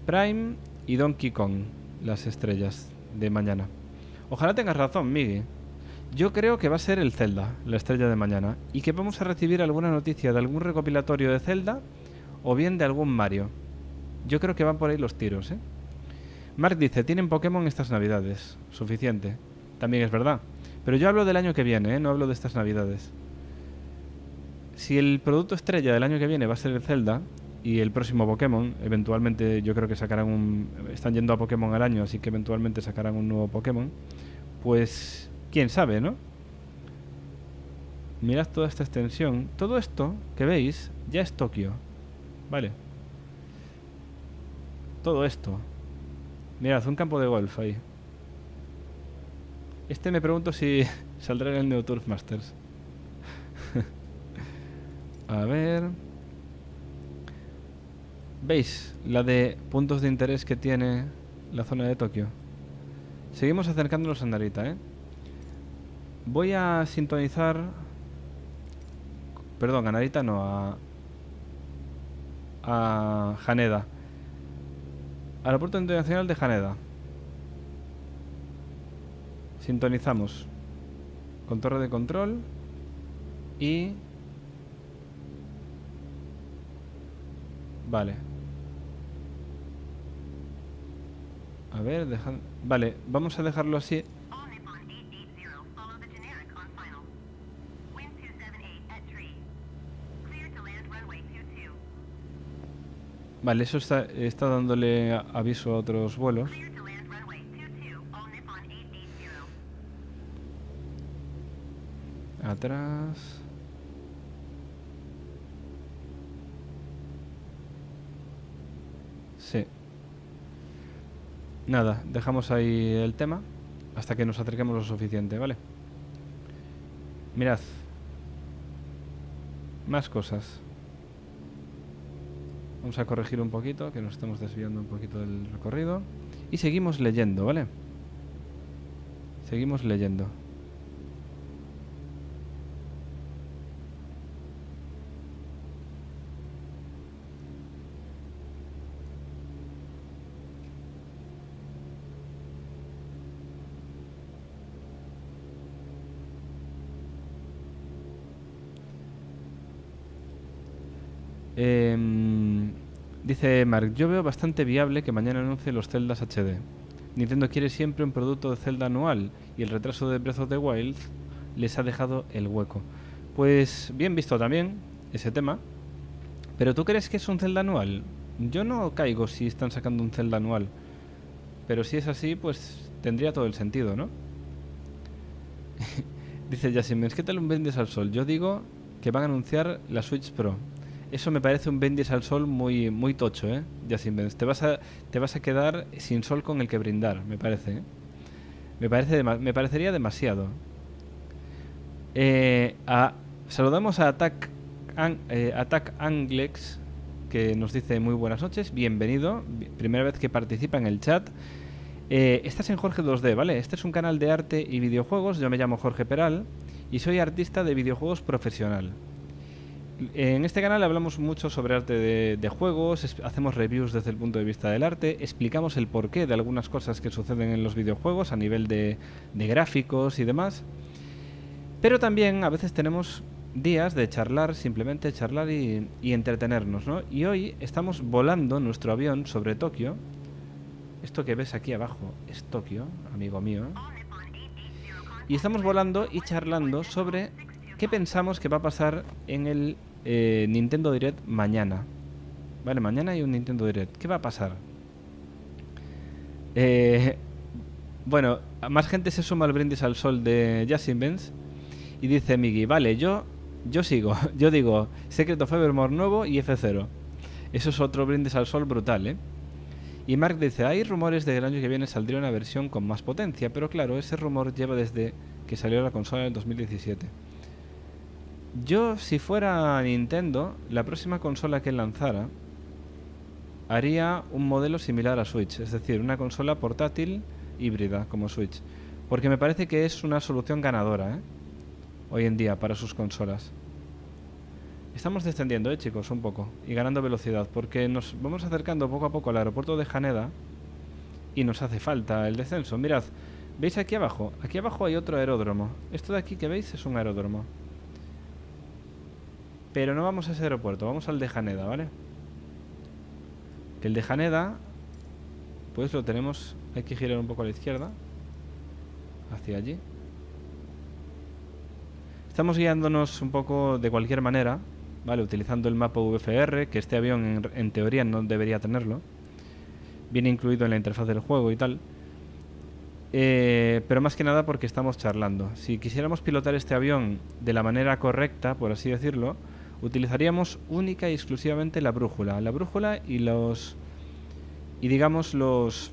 Prime y Donkey Kong, las estrellas de mañana. Ojalá tengas razón, Miggy. Yo creo que va a ser el Zelda, la estrella de mañana, y que vamos a recibir alguna noticia de algún recopilatorio de Zelda o bien de algún Mario. Yo creo que van por ahí los tiros, ¿eh? Mark dice, tienen Pokémon estas navidades. Suficiente. También es verdad. Pero yo hablo del año que viene, ¿eh? No hablo de estas navidades si el producto estrella del año que viene va a ser el Zelda y el próximo Pokémon, eventualmente yo creo que sacarán un... Están yendo a Pokémon al año, así que eventualmente sacarán un nuevo Pokémon. Pues quién sabe, ¿no? Mirad toda esta extensión. Todo esto que veis ya es Tokio. Vale. Todo esto. Mirad, un campo de golf ahí. Este me pregunto si saldrá en el New Turf Masters. A ver. ¿Veis la de puntos de interés que tiene la zona de Tokio? Seguimos acercándonos a Narita, ¿eh? Voy a sintonizar... Perdón, a Narita no, a... A Haneda. Aeropuerto Internacional de Haneda. Sintonizamos. Con torre de control. Y Vale. A ver, dejad... Vale, vamos a dejarlo así. Vale, eso está, está dándole aviso a otros vuelos. Atrás... Nada, dejamos ahí el tema hasta que nos acerquemos lo suficiente, ¿vale? Mirad. Más cosas. Vamos a corregir un poquito, que nos estamos desviando un poquito del recorrido. Y seguimos leyendo, ¿vale? Seguimos leyendo. Dice Mark, yo veo bastante viable que mañana anuncie los celdas HD. Nintendo quiere siempre un producto de Zelda anual y el retraso de Breath of the Wild les ha dejado el hueco. Pues bien visto también ese tema. Pero tú crees que es un Zelda anual? Yo no caigo si están sacando un Zelda anual. Pero si es así, pues tendría todo el sentido, ¿no? Dice es ¿qué tal un vendes al sol? Yo digo que van a anunciar la Switch Pro. Eso me parece un Bendis al sol muy, muy tocho, ¿eh? sin Te vas, a, te vas a quedar sin sol con el que brindar, me parece. ¿eh? Me, parece me parecería demasiado. Eh, saludamos a eh, Attack, Anglex, que nos dice muy buenas noches, bienvenido, primera vez que participa en el chat. estás en Jorge 2D, ¿vale? Este es un canal de arte y videojuegos, yo me llamo Jorge Peral y soy artista de videojuegos profesional. En este canal hablamos mucho sobre arte de, juegos, hacemos reviews desde el punto de vista del arte, explicamos el porqué de algunas cosas que suceden en los videojuegos a nivel de, gráficos y demás. Pero también a veces tenemos días de charlar, simplemente charlar y, y entretenernos, ¿no? Y hoy estamos volando nuestro avión sobre Tokio. Esto que ves aquí abajo es Tokio, amigo mío. Y estamos volando y charlando sobre ¿qué pensamos que va a pasar en el eh, Nintendo Direct mañana? Vale, mañana hay un Nintendo Direct. ¿Qué va a pasar? Eh, bueno, más gente se suma al brindis al sol de Justin Benz y dice Miggy, vale, yo, yo sigo, yo digo Secret of Evermore nuevo y F0. Eso es otro brindis al sol brutal, ¿eh? Y Mark dice, hay rumores de que el año que viene saldría una versión con más potencia, pero claro, ese rumor lleva desde que salió la consola en 2017. Yo, si fuera Nintendo, la próxima consola que lanzara haría un modelo similar a Switch, es decir, una consola portátil híbrida como Switch, porque me parece que es una solución ganadora ¿eh? hoy en día para sus consolas. Estamos descendiendo, ¿eh, chicos, un poco y ganando velocidad, porque nos vamos acercando poco a poco al aeropuerto de Haneda y nos hace falta el descenso. Mirad, ¿veis aquí abajo? Aquí abajo hay otro aeródromo. Esto de aquí que veis es un aeródromo. Pero no vamos a ese aeropuerto, vamos al de ¿vale? Que el de Haneda... pues lo tenemos... Hay que girar un poco a la izquierda. Hacia allí. Estamos guiándonos un poco de cualquier manera, ¿vale? Utilizando el mapa VFR, que este avión en, teoría no debería tenerlo. Viene incluido en la interfaz del juego y tal. Eh, pero más que nada porque estamos charlando. Si quisiéramos pilotar este avión de la manera correcta, por así decirlo, utilizaríamos única y exclusivamente la brújula. La brújula y los... y digamos los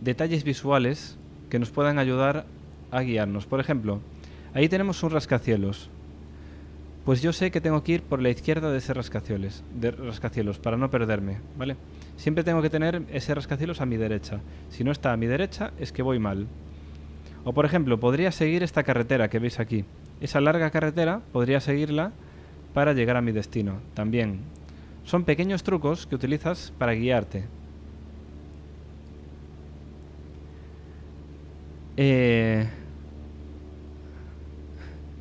detalles visuales que nos puedan ayudar a guiarnos. Por ejemplo, ahí tenemos un rascacielos. Pues yo sé que tengo que ir por la izquierda de ese rascacielos, de rascacielos para no perderme, ¿vale? Siempre tengo que tener ese rascacielos a mi derecha. Si no está a mi derecha, es que voy mal. O por ejemplo, podría seguir esta carretera que veis aquí. Esa larga carretera podría seguirla para llegar a mi destino también. Son pequeños trucos que utilizas para guiarte. Eh...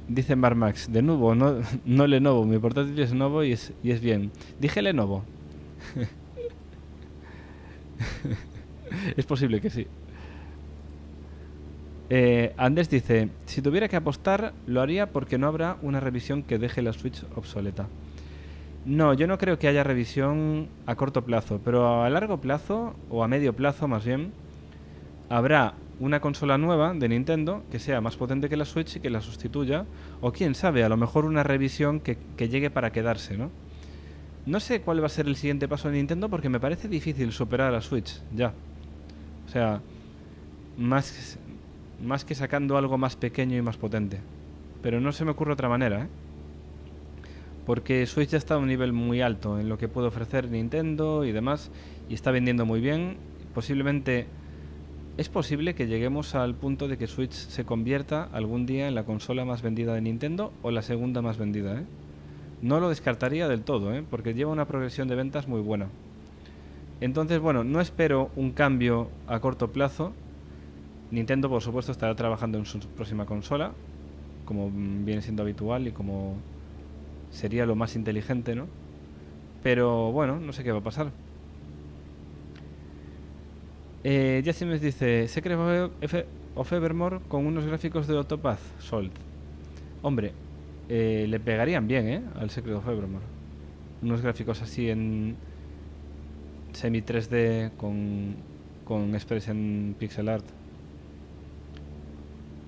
Dice Marmax, de nuevo, no, no Lenovo, mi portátil es Lenovo y es, y es bien. Dije Lenovo. es posible que sí. Eh, Andrés dice, si tuviera que apostar, lo haría porque no habrá una revisión que deje la Switch obsoleta. No, yo no creo que haya revisión a corto plazo, pero a largo plazo, o a medio plazo más bien, habrá una consola nueva de Nintendo que sea más potente que la Switch y que la sustituya, o quién sabe, a lo mejor una revisión que, llegue para quedarse, ¿no? No sé cuál va a ser el siguiente paso de Nintendo porque me parece difícil superar a la Switch, ya. O sea, más, más que sacando algo más pequeño y más potente. Pero no se me ocurre otra manera, ¿eh? Porque Switch ya está a un nivel muy alto en lo que puede ofrecer Nintendo y demás, y está vendiendo muy bien. Posiblemente es posible que lleguemos al punto de que Switch se convierta algún día en la consola más vendida de Nintendo o la segunda más vendida, ¿eh? No lo descartaría del todo, ¿eh? porque lleva una progresión de ventas muy buena. Entonces, bueno, no espero un cambio a corto plazo, Nintendo, por supuesto, estará trabajando en su próxima consola, como viene siendo habitual y como sería lo más inteligente, ¿no? Pero bueno, no sé qué va a pasar. Eh, Yacimes dice, Secret of Evermore con unos gráficos de Autopath Sold. Hombre, eh, le pegarían bien, ¿eh? Al Secret of Evermore. Unos gráficos así en semi 3D con, con express en pixel art.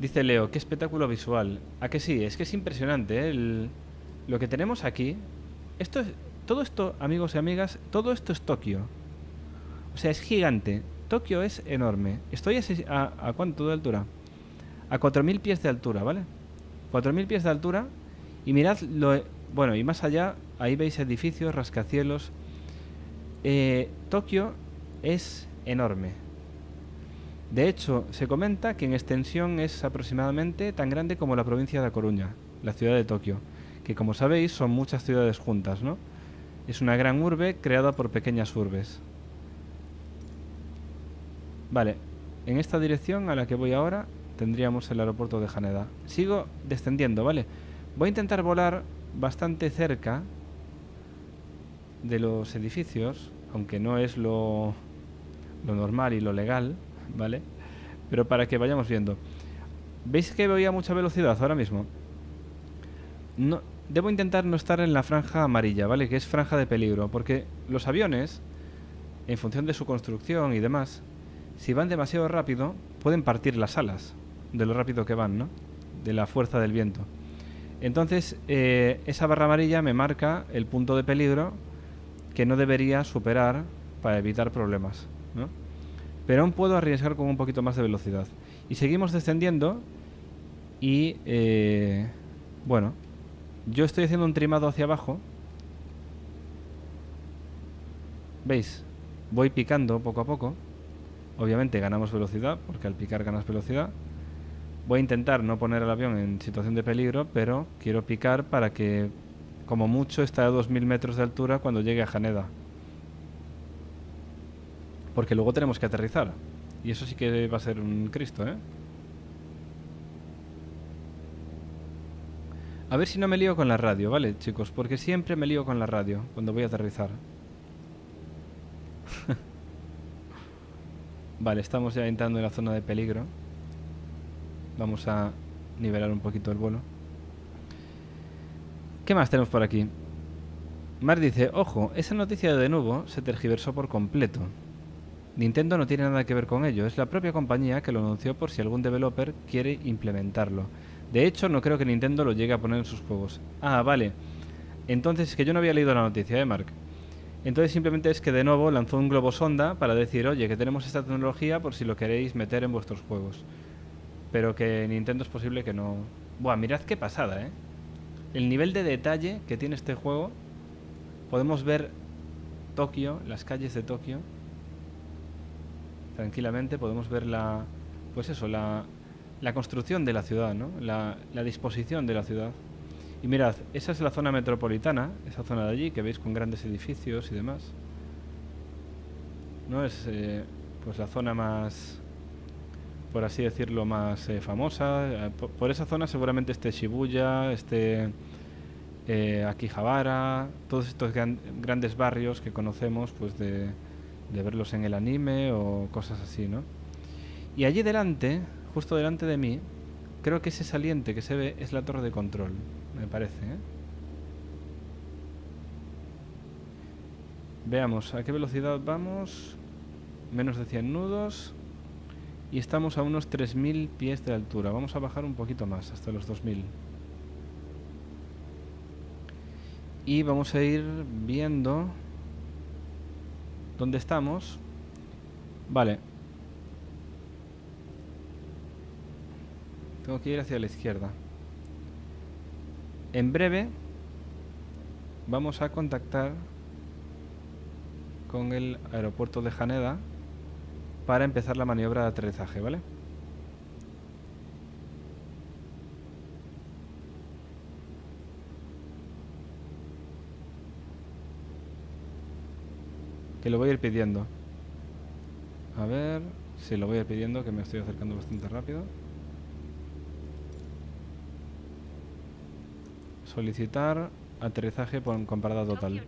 Dice Leo, qué espectáculo visual. ¿A que sí? Es que es impresionante. ¿eh? El, lo que tenemos aquí, esto es, todo esto, amigos y amigas, todo esto es Tokio. O sea, es gigante. Tokio es enorme. Estoy a, a, cuánto de altura? A 4.000 pies de altura, ¿vale? 4.000 pies de altura. Y mirad lo... Bueno, y más allá, ahí veis edificios, rascacielos. Eh, Tokio es enorme. De hecho, se comenta que en extensión es aproximadamente tan grande como la provincia de Coruña, la ciudad de Tokio, que como sabéis son muchas ciudades juntas, ¿no? Es una gran urbe creada por pequeñas urbes. Vale, en esta dirección a la que voy ahora tendríamos el aeropuerto de Haneda. Sigo descendiendo, ¿vale? Voy a intentar volar bastante cerca de los edificios, aunque no es lo, lo normal y lo legal. ¿vale? Pero para que vayamos viendo. ¿Veis que voy a mucha velocidad ahora mismo? No, debo intentar no estar en la franja amarilla, ¿vale? Que es franja de peligro, porque los aviones, en función de su construcción y demás, si van demasiado rápido, pueden partir las alas de lo rápido que van, ¿no? De la fuerza del viento. Entonces, eh, esa barra amarilla me marca el punto de peligro que no debería superar para evitar problemas, ¿no? pero aún puedo arriesgar con un poquito más de velocidad. Y seguimos descendiendo y, eh, bueno, yo estoy haciendo un trimado hacia abajo. ¿Veis? Voy picando poco a poco. Obviamente ganamos velocidad, porque al picar ganas velocidad. Voy a intentar no poner el avión en situación de peligro, pero quiero picar para que, como mucho, está a 2.000 metros de altura cuando llegue a Haneda. Porque luego tenemos que aterrizar. Y eso sí que va a ser un Cristo, ¿eh? A ver si no me lío con la radio, ¿vale, chicos? Porque siempre me lío con la radio cuando voy a aterrizar. vale, estamos ya entrando en la zona de peligro. Vamos a nivelar un poquito el vuelo. ¿Qué más tenemos por aquí? Mar dice, ojo, esa noticia de nuevo se tergiversó por completo. Nintendo no tiene nada que ver con ello, es la propia compañía que lo anunció por si algún developer quiere implementarlo. De hecho, no creo que Nintendo lo llegue a poner en sus juegos. Ah, vale. Entonces, es que yo no había leído la noticia, ¿eh, Mark? Entonces simplemente es que de nuevo lanzó un globo sonda para decir, oye, que tenemos esta tecnología por si lo queréis meter en vuestros juegos. Pero que Nintendo es posible que no... Buah, mirad qué pasada, ¿eh? El nivel de detalle que tiene este juego. Podemos ver Tokio, las calles de Tokio tranquilamente podemos ver la, pues eso, la, la construcción de la ciudad, ¿no? la, la, disposición de la ciudad. Y mirad, esa es la zona metropolitana, esa zona de allí que veis con grandes edificios y demás. No es eh, pues la zona más, por así decirlo, más eh, famosa. Eh, por, esa zona seguramente esté Shibuya, este eh, Akihabara, todos estos grandes barrios que conocemos, pues de de verlos en el anime o cosas así, ¿no? Y allí delante, justo delante de mí, creo que ese saliente que se ve es la torre de control, me parece, ¿eh? Veamos, ¿a qué velocidad vamos? Menos de 100 nudos. Y estamos a unos 3.000 pies de altura. Vamos a bajar un poquito más, hasta los 2.000. Y vamos a ir viendo ¿Dónde estamos? Vale. Tengo que ir hacia la izquierda. En breve vamos a contactar con el aeropuerto de Haneda para empezar la maniobra de aterrizaje, ¿vale? que lo voy a ir pidiendo. A ver, si lo voy a ir pidiendo, que me estoy acercando bastante rápido. Solicitar aterrizaje por, con total.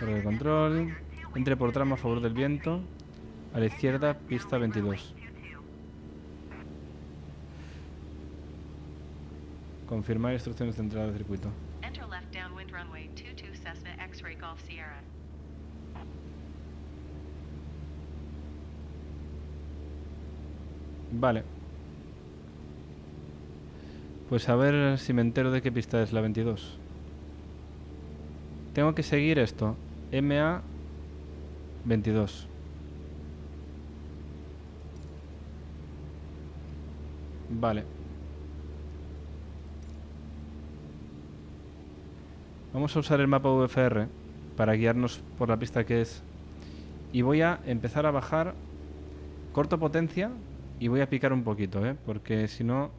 Torre de control. Entre por tramo a favor del viento. A la izquierda, pista 22. Confirmar instrucciones de entrada al circuito. Vale. Pues a ver si me entero de qué pista es la 22. Tengo que seguir esto. MA 22. Vale. Vamos a usar el mapa VFR para guiarnos por la pista que es. Y voy a empezar a bajar corto potencia y voy a picar un poquito, ¿eh? Porque si no...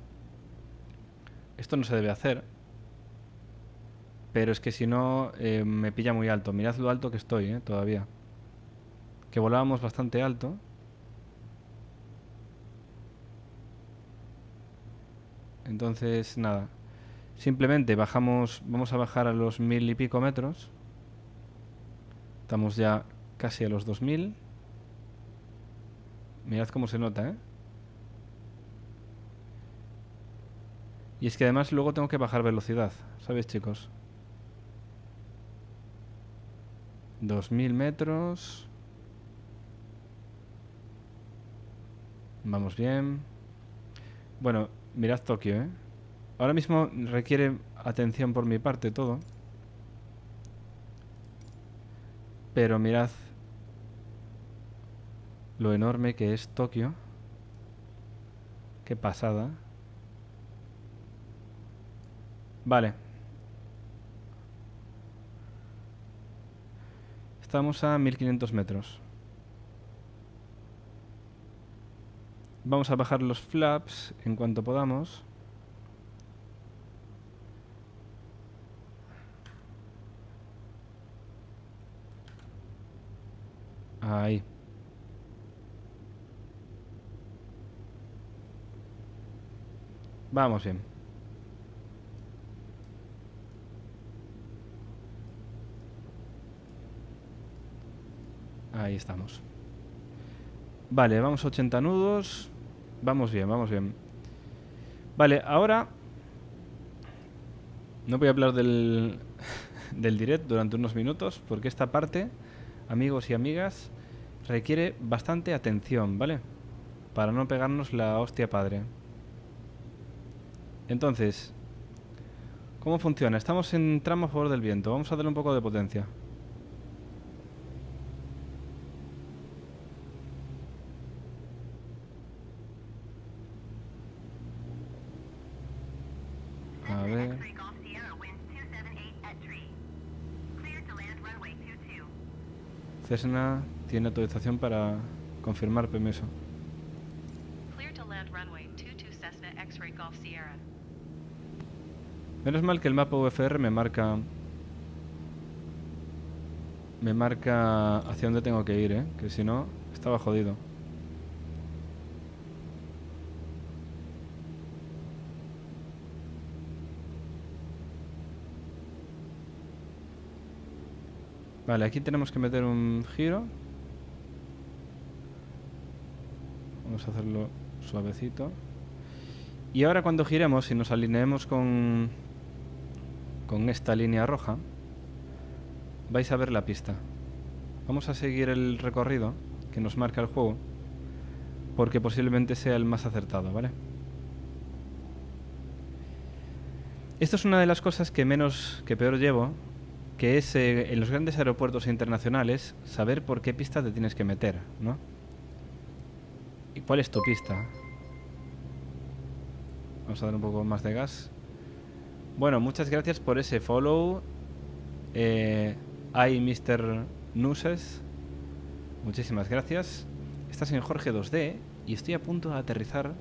Esto no se debe hacer. Pero es que si no eh, me pilla muy alto. Mirad lo alto que estoy, ¿eh? Todavía. Que volábamos bastante alto. Entonces, nada. Simplemente bajamos, vamos a bajar a los mil y pico metros. Estamos ya casi a los dos mil Mirad cómo se nota, ¿eh? Y es que además luego tengo que bajar velocidad, ¿sabéis chicos? 2000 metros. Vamos bien. Bueno, Mirad Tokio, ¿eh? Ahora mismo requiere atención por mi parte todo. Pero mirad lo enorme que es Tokio. Qué pasada. Vale. Estamos a 1500 metros. Vamos a bajar los flaps en cuanto podamos. Ahí. Vamos bien. Ahí estamos. Vale, vamos a 80 nudos. Vamos bien, vamos bien. Vale, ahora... No voy a hablar del, del direct durante unos minutos, porque esta parte, amigos y amigas, requiere bastante atención, ¿vale? Para no pegarnos la hostia padre. Entonces, ¿cómo funciona? Estamos en tramo a favor del viento. Vamos a darle un poco de potencia. Cessna tiene autorización para confirmar permiso. Menos mal que el mapa UFR me marca... Me marca hacia dónde tengo que ir, ¿eh? Que si no, estaba jodido. Vale, aquí tenemos que meter un giro. Vamos a hacerlo suavecito. Y ahora cuando giremos y nos alineemos con, con esta línea roja, vais a ver la pista. Vamos a seguir el recorrido que nos marca el juego, porque posiblemente sea el más acertado, ¿vale? Esto es una de las cosas que menos, que peor llevo que es eh, en los grandes aeropuertos internacionales saber por qué pista te tienes que meter, ¿no? ¿Y cuál es tu pista? Vamos a dar un poco más de gas. Bueno, muchas gracias por ese follow. Eh, hay Mr. Nuses. Muchísimas gracias. Estás en Jorge 2D y estoy a punto de aterrizar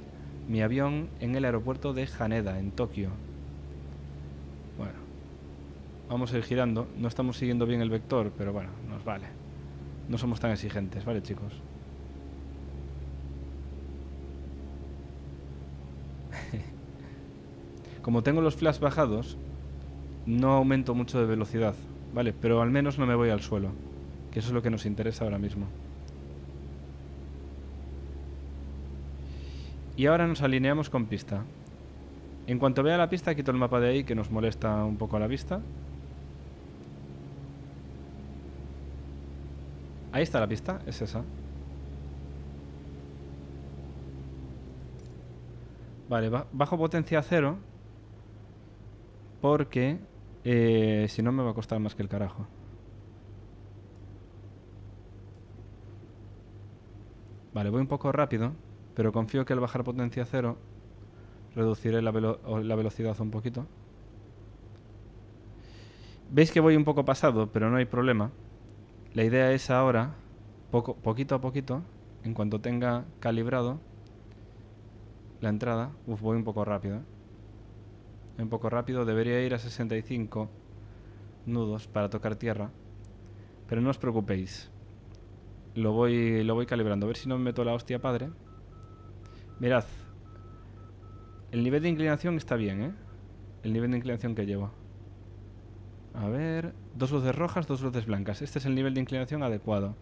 mi avión en el aeropuerto de Haneda, en Tokio. Vamos a ir girando. No estamos siguiendo bien el vector, pero bueno, nos vale. No somos tan exigentes, ¿vale, chicos? Como tengo los flash bajados, no aumento mucho de velocidad, ¿vale? Pero al menos no me voy al suelo, que eso es lo que nos interesa ahora mismo. Y ahora nos alineamos con pista. En cuanto vea la pista, quito el mapa de ahí que nos molesta un poco a la vista. Ahí está la pista, es esa. Vale, bajo potencia cero. Porque eh, si no me va a costar más que el carajo. Vale, voy un poco rápido, pero confío que al bajar potencia cero reduciré la velocidad un poquito. Veis que voy un poco pasado, pero no hay problema. La idea es ahora, poco, poquito a poquito, en cuanto tenga calibrado la entrada, uf, voy un poco rápido. ¿eh? Un poco rápido, debería ir a 65 nudos para tocar tierra. Pero no os preocupéis. Lo voy, lo voy calibrando. A ver si no me meto la hostia padre. Mirad. El nivel de inclinación está bien, ¿eh? El nivel de inclinación que lleva. A ver... Dos luces rojas, dos luces blancas. Este es el nivel de inclinación adecuado.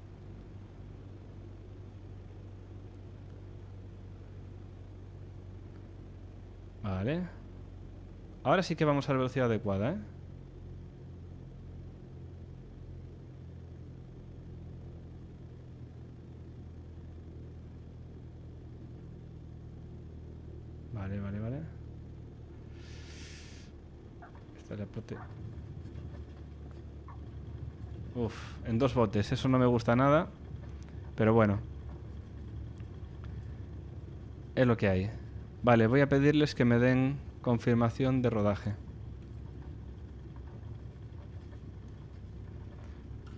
Vale. Ahora sí que vamos a la velocidad adecuada, ¿eh? Vale, vale, vale. Esta es la prote... Uf, en dos botes. Eso no me gusta nada. Pero bueno. Es lo que hay. Vale, voy a pedirles que me den confirmación de rodaje.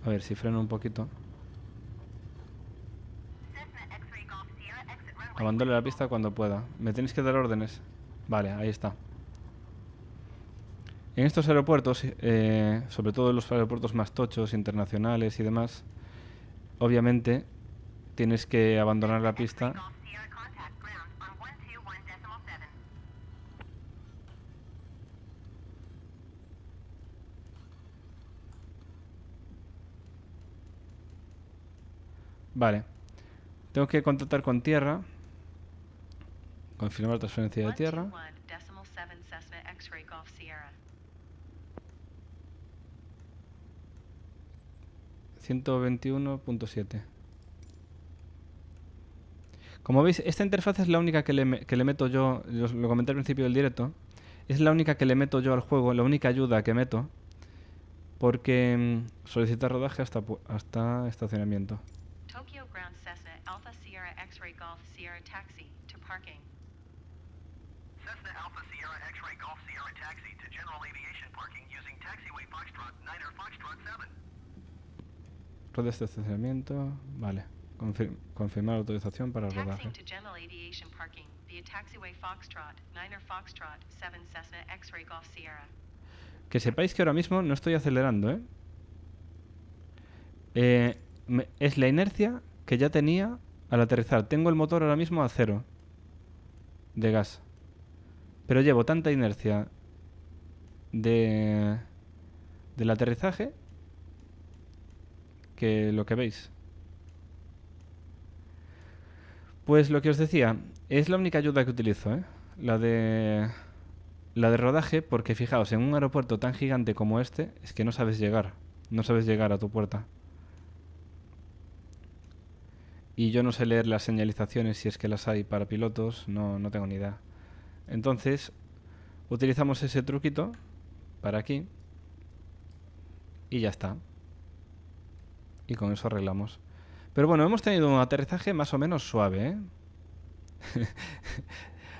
A ver si freno un poquito. Abandone la pista cuando pueda. Me tenéis que dar órdenes. Vale, ahí está. En estos aeropuertos, eh, sobre todo en los aeropuertos más tochos, internacionales y demás, obviamente tienes que abandonar la pista. Vale. Tengo que contratar con tierra. Confirmar transferencia de tierra. 121.7. Como veis, esta interfaz es la única que le, que le meto yo, lo, lo comenté al principio del directo, es la única que le meto yo al juego, la única ayuda que meto, porque mm, solicita rodaje hasta, hasta estacionamiento. Tokyo Ground Cessna Alpha Sierra X-Ray Golf Sierra Taxi to parking. Cessna Alpha Sierra X-Ray Golf Sierra Taxi to general aviation parking using taxiway Foxtrot 9 or Foxtrot 7 de este estacionamiento, vale. confirmar autorización para rodar. Que sepáis que ahora mismo no estoy acelerando, ¿eh? eh es la inercia que ya tenía al aterrizar. Tengo el motor ahora mismo a cero de gas. Pero llevo tanta inercia de del aterrizaje que lo que veis. Pues lo que os decía, es la única ayuda que utilizo, ¿eh? La de... La de rodaje, porque fijaos, en un aeropuerto tan gigante como este, es que no sabes llegar. No sabes llegar a tu puerta. Y yo no sé leer las señalizaciones, si es que las hay para pilotos, no, no tengo ni idea. Entonces, utilizamos ese truquito para aquí. Y ya está y con eso arreglamos. Pero bueno, hemos tenido un aterrizaje más o menos suave, ¿eh?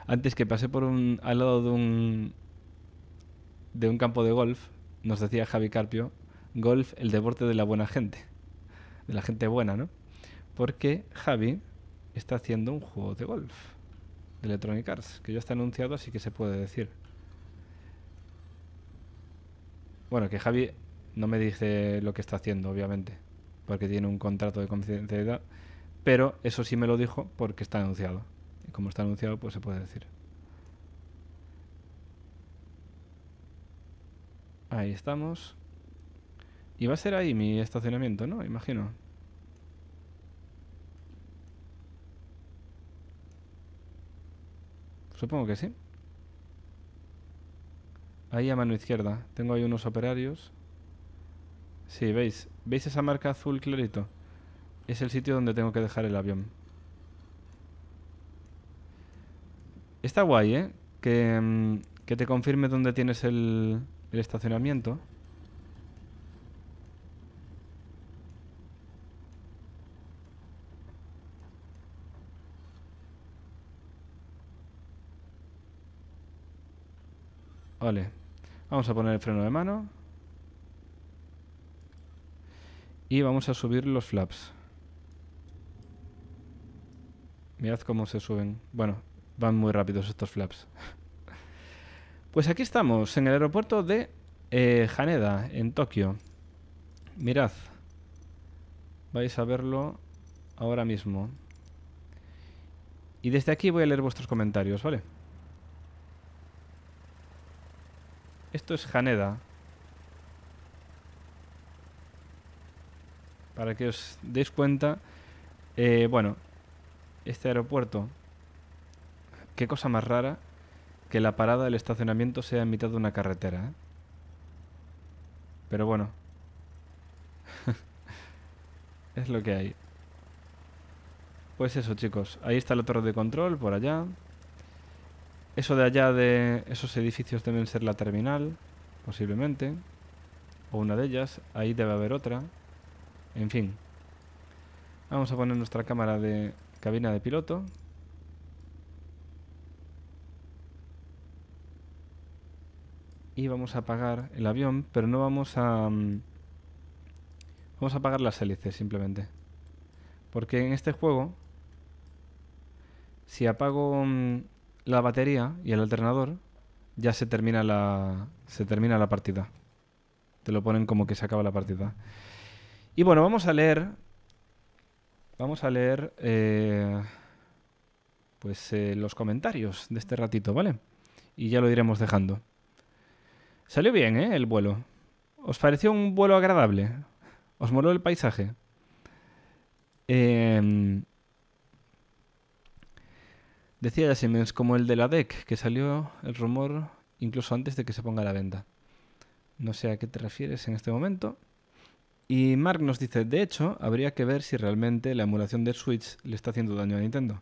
Antes que pasé por un, al lado de un, de un campo de golf, nos decía Javi Carpio, golf el deporte de la buena gente, de la gente buena, ¿no? Porque Javi está haciendo un juego de golf de Electronic Arts, que ya está anunciado, así que se puede decir. Bueno, que Javi no me dice lo que está haciendo, obviamente porque tiene un contrato de confidencialidad, pero eso sí me lo dijo porque está anunciado. Y como está anunciado, pues se puede decir. Ahí estamos. Y va a ser ahí mi estacionamiento, ¿no? Imagino. Supongo que sí. Ahí a mano izquierda. Tengo ahí unos operarios. Sí, veis. ¿Veis esa marca azul clarito? Es el sitio donde tengo que dejar el avión. Está guay, ¿eh? Que, mm, te confirme dónde tienes el, el estacionamiento. Vale. Vamos a poner el freno de mano. Y vamos a subir los flaps. Mirad cómo se suben. Bueno, van muy rápidos estos flaps. Pues aquí estamos, en el aeropuerto de eh, Haneda, en Tokio. Mirad. Vais a verlo ahora mismo. Y desde aquí voy a leer vuestros comentarios, ¿vale? Esto es Haneda. para que os deis cuenta. Eh, bueno, este aeropuerto, qué cosa más rara que la parada del estacionamiento sea en mitad de una carretera. ¿eh? Pero bueno, es lo que hay. Pues eso, chicos. Ahí está la torre de control, por allá. Eso de allá de esos edificios deben ser la terminal, posiblemente. O una de ellas. Ahí debe haber otra. En fin. Vamos a poner nuestra cámara de cabina de piloto. Y vamos a apagar el avión, pero no vamos a... Mm, vamos a apagar las hélices simplemente. Porque en este juego, si apago mm, la batería y el alternador, ya se termina la, se termina la partida. Te lo ponen como que se acaba la partida. Y bueno, vamos a leer. Vamos a leer. Eh, pues eh, los comentarios de este ratito, ¿vale? Y ya lo iremos dejando. Salió bien, ¿eh? El vuelo. ¿Os pareció un vuelo agradable? ¿Os moló el paisaje? Eh, decía Siemens, como el de la DEC, que salió el rumor incluso antes de que se ponga a la venta. No sé a qué te refieres en este momento. Y Mark nos dice, de hecho, habría que ver si realmente la emulación de Switch le está haciendo daño a Nintendo.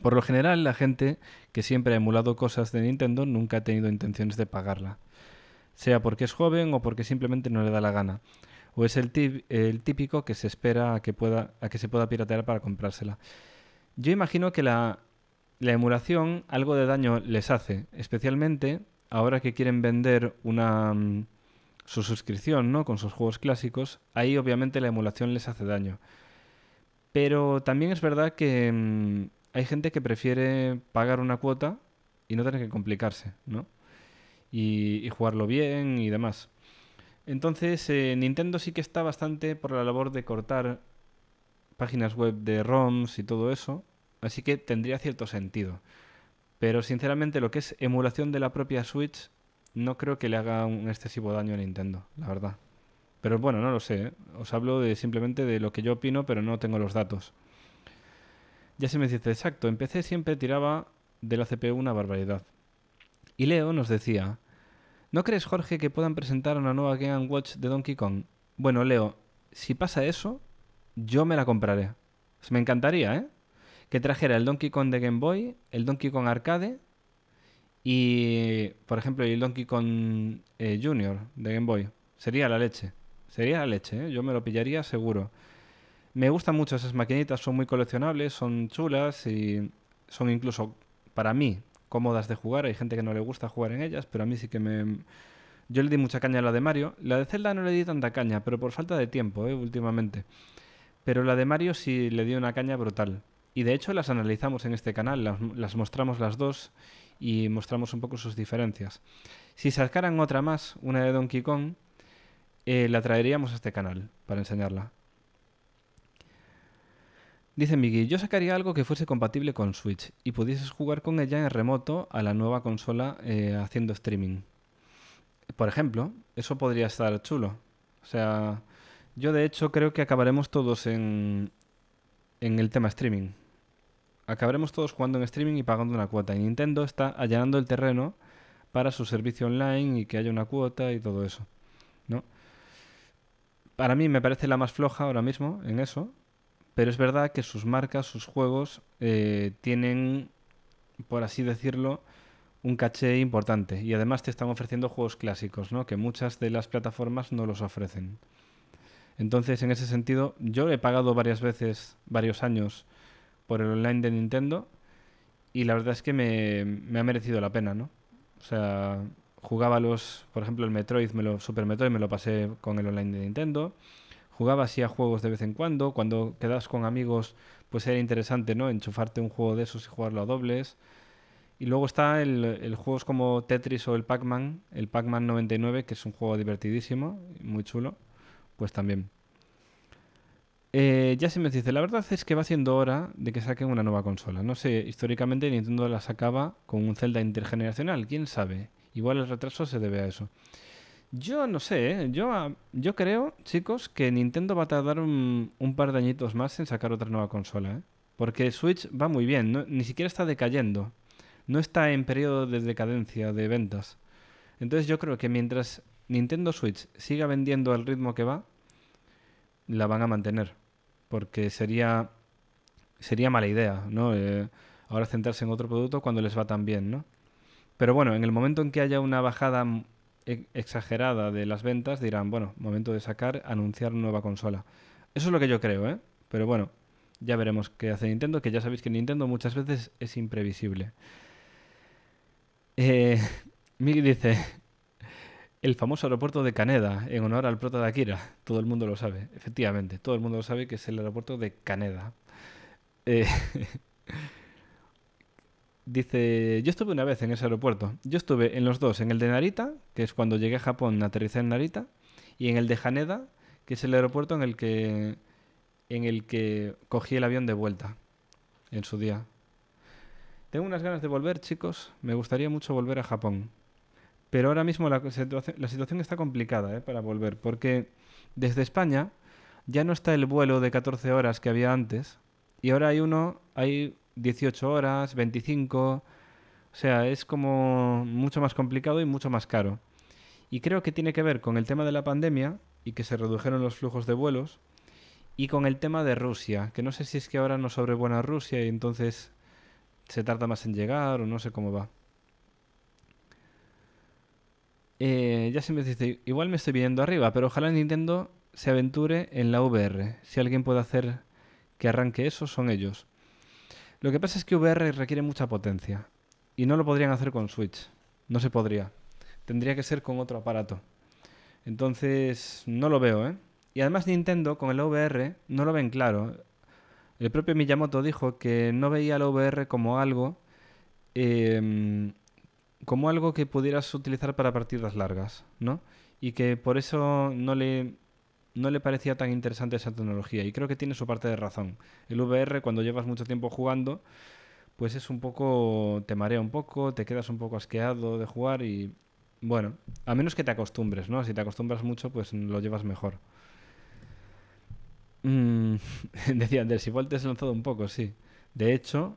Por lo general, la gente que siempre ha emulado cosas de Nintendo nunca ha tenido intenciones de pagarla, sea porque es joven o porque simplemente no le da la gana, o es el, típico que se espera a que, pueda, que se pueda piratear para comprársela. Yo imagino que la emulación algo de daño les hace, especialmente ahora que quieren vender una mm, su suscripción, ¿no? Con sus juegos clásicos, ahí obviamente la emulación les hace daño. Pero también es verdad que mm, hay gente que prefiere pagar una cuota y no tener que complicarse, ¿no? Y, jugarlo bien y demás. Entonces, eh, Nintendo sí que está bastante por la labor de cortar páginas web de ROMs y todo eso, así que tendría cierto sentido. Pero sinceramente lo que es emulación de la propia Switch no creo que le haga un excesivo daño a Nintendo, la verdad. Pero bueno, no lo sé. ¿eh? Os hablo de simplemente de lo que yo opino, pero no tengo los datos. Ya se me dice, exacto, en PC siempre tiraba de la CPU una barbaridad. Y Leo nos decía, ¿no crees, Jorge, que puedan presentar una nueva Game Watch de Donkey Kong? Bueno, Leo, si pasa eso, yo me la compraré. Pues me encantaría, ¿eh? Que trajera el Donkey Kong de Game Boy, el Donkey Kong Arcade y, por ejemplo, el Donkey Kong eh, Junior de Game Boy. Sería la leche. Sería la leche, ¿eh? yo me lo pillaría seguro. Me gustan mucho esas maquinitas, son muy coleccionables, son chulas y son incluso, para mí, cómodas de jugar. Hay gente que no le gusta jugar en ellas, pero a mí sí que me... Yo le di mucha caña a la de Mario. La de Zelda no le di tanta caña, pero por falta de tiempo, ¿eh? últimamente. Pero la de Mario sí le di una caña brutal. Y de hecho las analizamos en este canal, las mostramos las dos y mostramos un poco sus diferencias. Si sacaran otra más, una de Donkey Kong, eh, la traeríamos a este canal para enseñarla. Dice Miguel, yo sacaría algo que fuese compatible con Switch y pudieses jugar con ella en remoto a la nueva consola eh, haciendo streaming. Por ejemplo, eso podría estar chulo. O sea, yo de hecho creo que acabaremos todos en el tema streaming acabaremos todos jugando en streaming y pagando una cuota. Y Nintendo está allanando el terreno para su servicio online y que haya una cuota y todo eso. ¿no? Para mí me parece la más floja ahora mismo en eso, pero es verdad que sus marcas, sus juegos, eh, tienen, por así decirlo, un caché importante. Y además te están ofreciendo juegos clásicos, ¿no? que muchas de las plataformas no los ofrecen. Entonces, en ese sentido, yo he pagado varias veces, varios años, por el online de Nintendo y la verdad es que me, ha merecido la pena, ¿no? O sea, jugaba los, por ejemplo, el Metroid, me lo, Super Metroid me lo pasé con el online de Nintendo. Jugaba así a juegos de vez en cuando. Cuando quedas con amigos, pues era interesante, ¿no? Enchufarte un juego de esos y jugarlo a dobles. Y luego está el, el juegos como Tetris o el Pac-Man, el Pac-Man 99, que es un juego divertidísimo, muy chulo, pues también. Eh, ya se me dice, la verdad es que va siendo hora de que saquen una nueva consola. No sé, históricamente Nintendo la sacaba con un Zelda intergeneracional, quién sabe. Igual el retraso se debe a eso. Yo no sé, ¿eh? yo, ah, yo creo, chicos, que Nintendo va a tardar un, par de añitos más en sacar otra nueva consola. ¿eh? Porque Switch va muy bien, ni siquiera está decayendo. No está en periodo de decadencia de ventas. Entonces yo creo que mientras Nintendo Switch siga vendiendo al ritmo que va, la van a mantener porque sería, sería mala idea, ¿no? Eh, ahora centrarse en otro producto cuando les va tan bien, ¿no? Pero bueno, en el momento en que haya una bajada e, exagerada de las ventas, dirán, bueno, momento de sacar, anunciar nueva consola. Eso es lo que yo creo, ¿eh? Pero bueno, ya veremos qué hace Nintendo, que ya sabéis que Nintendo muchas veces es imprevisible. Eh, dice, el famoso aeropuerto de Caneda, en honor al prota de Akira. Todo el mundo lo sabe, efectivamente. Todo el mundo lo sabe que es el aeropuerto de Caneda. Eh, dice, yo estuve una vez en ese aeropuerto. Yo estuve en los dos, en el de Narita, que es cuando llegué a Japón, aterricé en Narita, y en el de Haneda, que es el aeropuerto en el que, en el que cogí el avión de vuelta en su día. Tengo unas ganas de volver, chicos. Me gustaría mucho volver a Japón. Pero ahora mismo la, la situación está complicada ¿eh? para volver, porque desde España ya no está el vuelo de 14 horas que había antes, y ahora hay uno, hay 18 horas, 25, o sea, es como mucho más complicado y mucho más caro. Y creo que tiene que ver con el tema de la pandemia y que se redujeron los flujos de vuelos, y con el tema de Rusia, que no sé si es que ahora no sobrevuela Rusia y entonces se tarda más en llegar o no sé cómo va. Eh, ya siempre dice, igual me estoy viendo arriba, pero ojalá Nintendo se aventure en la VR. Si alguien puede hacer que arranque eso, son ellos. Lo que pasa es que VR requiere mucha potencia y no lo podrían hacer con Switch. No se podría. Tendría que ser con otro aparato. Entonces, no lo veo, ¿eh? Y además Nintendo con el VR no lo ven claro. El propio Miyamoto dijo que no veía el VR como algo em, como algo que pudieras utilizar para partidas largas, ¿no? Y que por eso no le, no le parecía tan interesante esa tecnología. Y creo que tiene su parte de razón. El VR, cuando llevas mucho tiempo jugando, pues es un poco. te marea un poco, te quedas un poco asqueado de jugar y. Bueno, a menos que te acostumbres, ¿no? Si te acostumbras mucho, pues lo llevas mejor. Mm, decía Anders, igual te has lanzado un poco, sí. De hecho,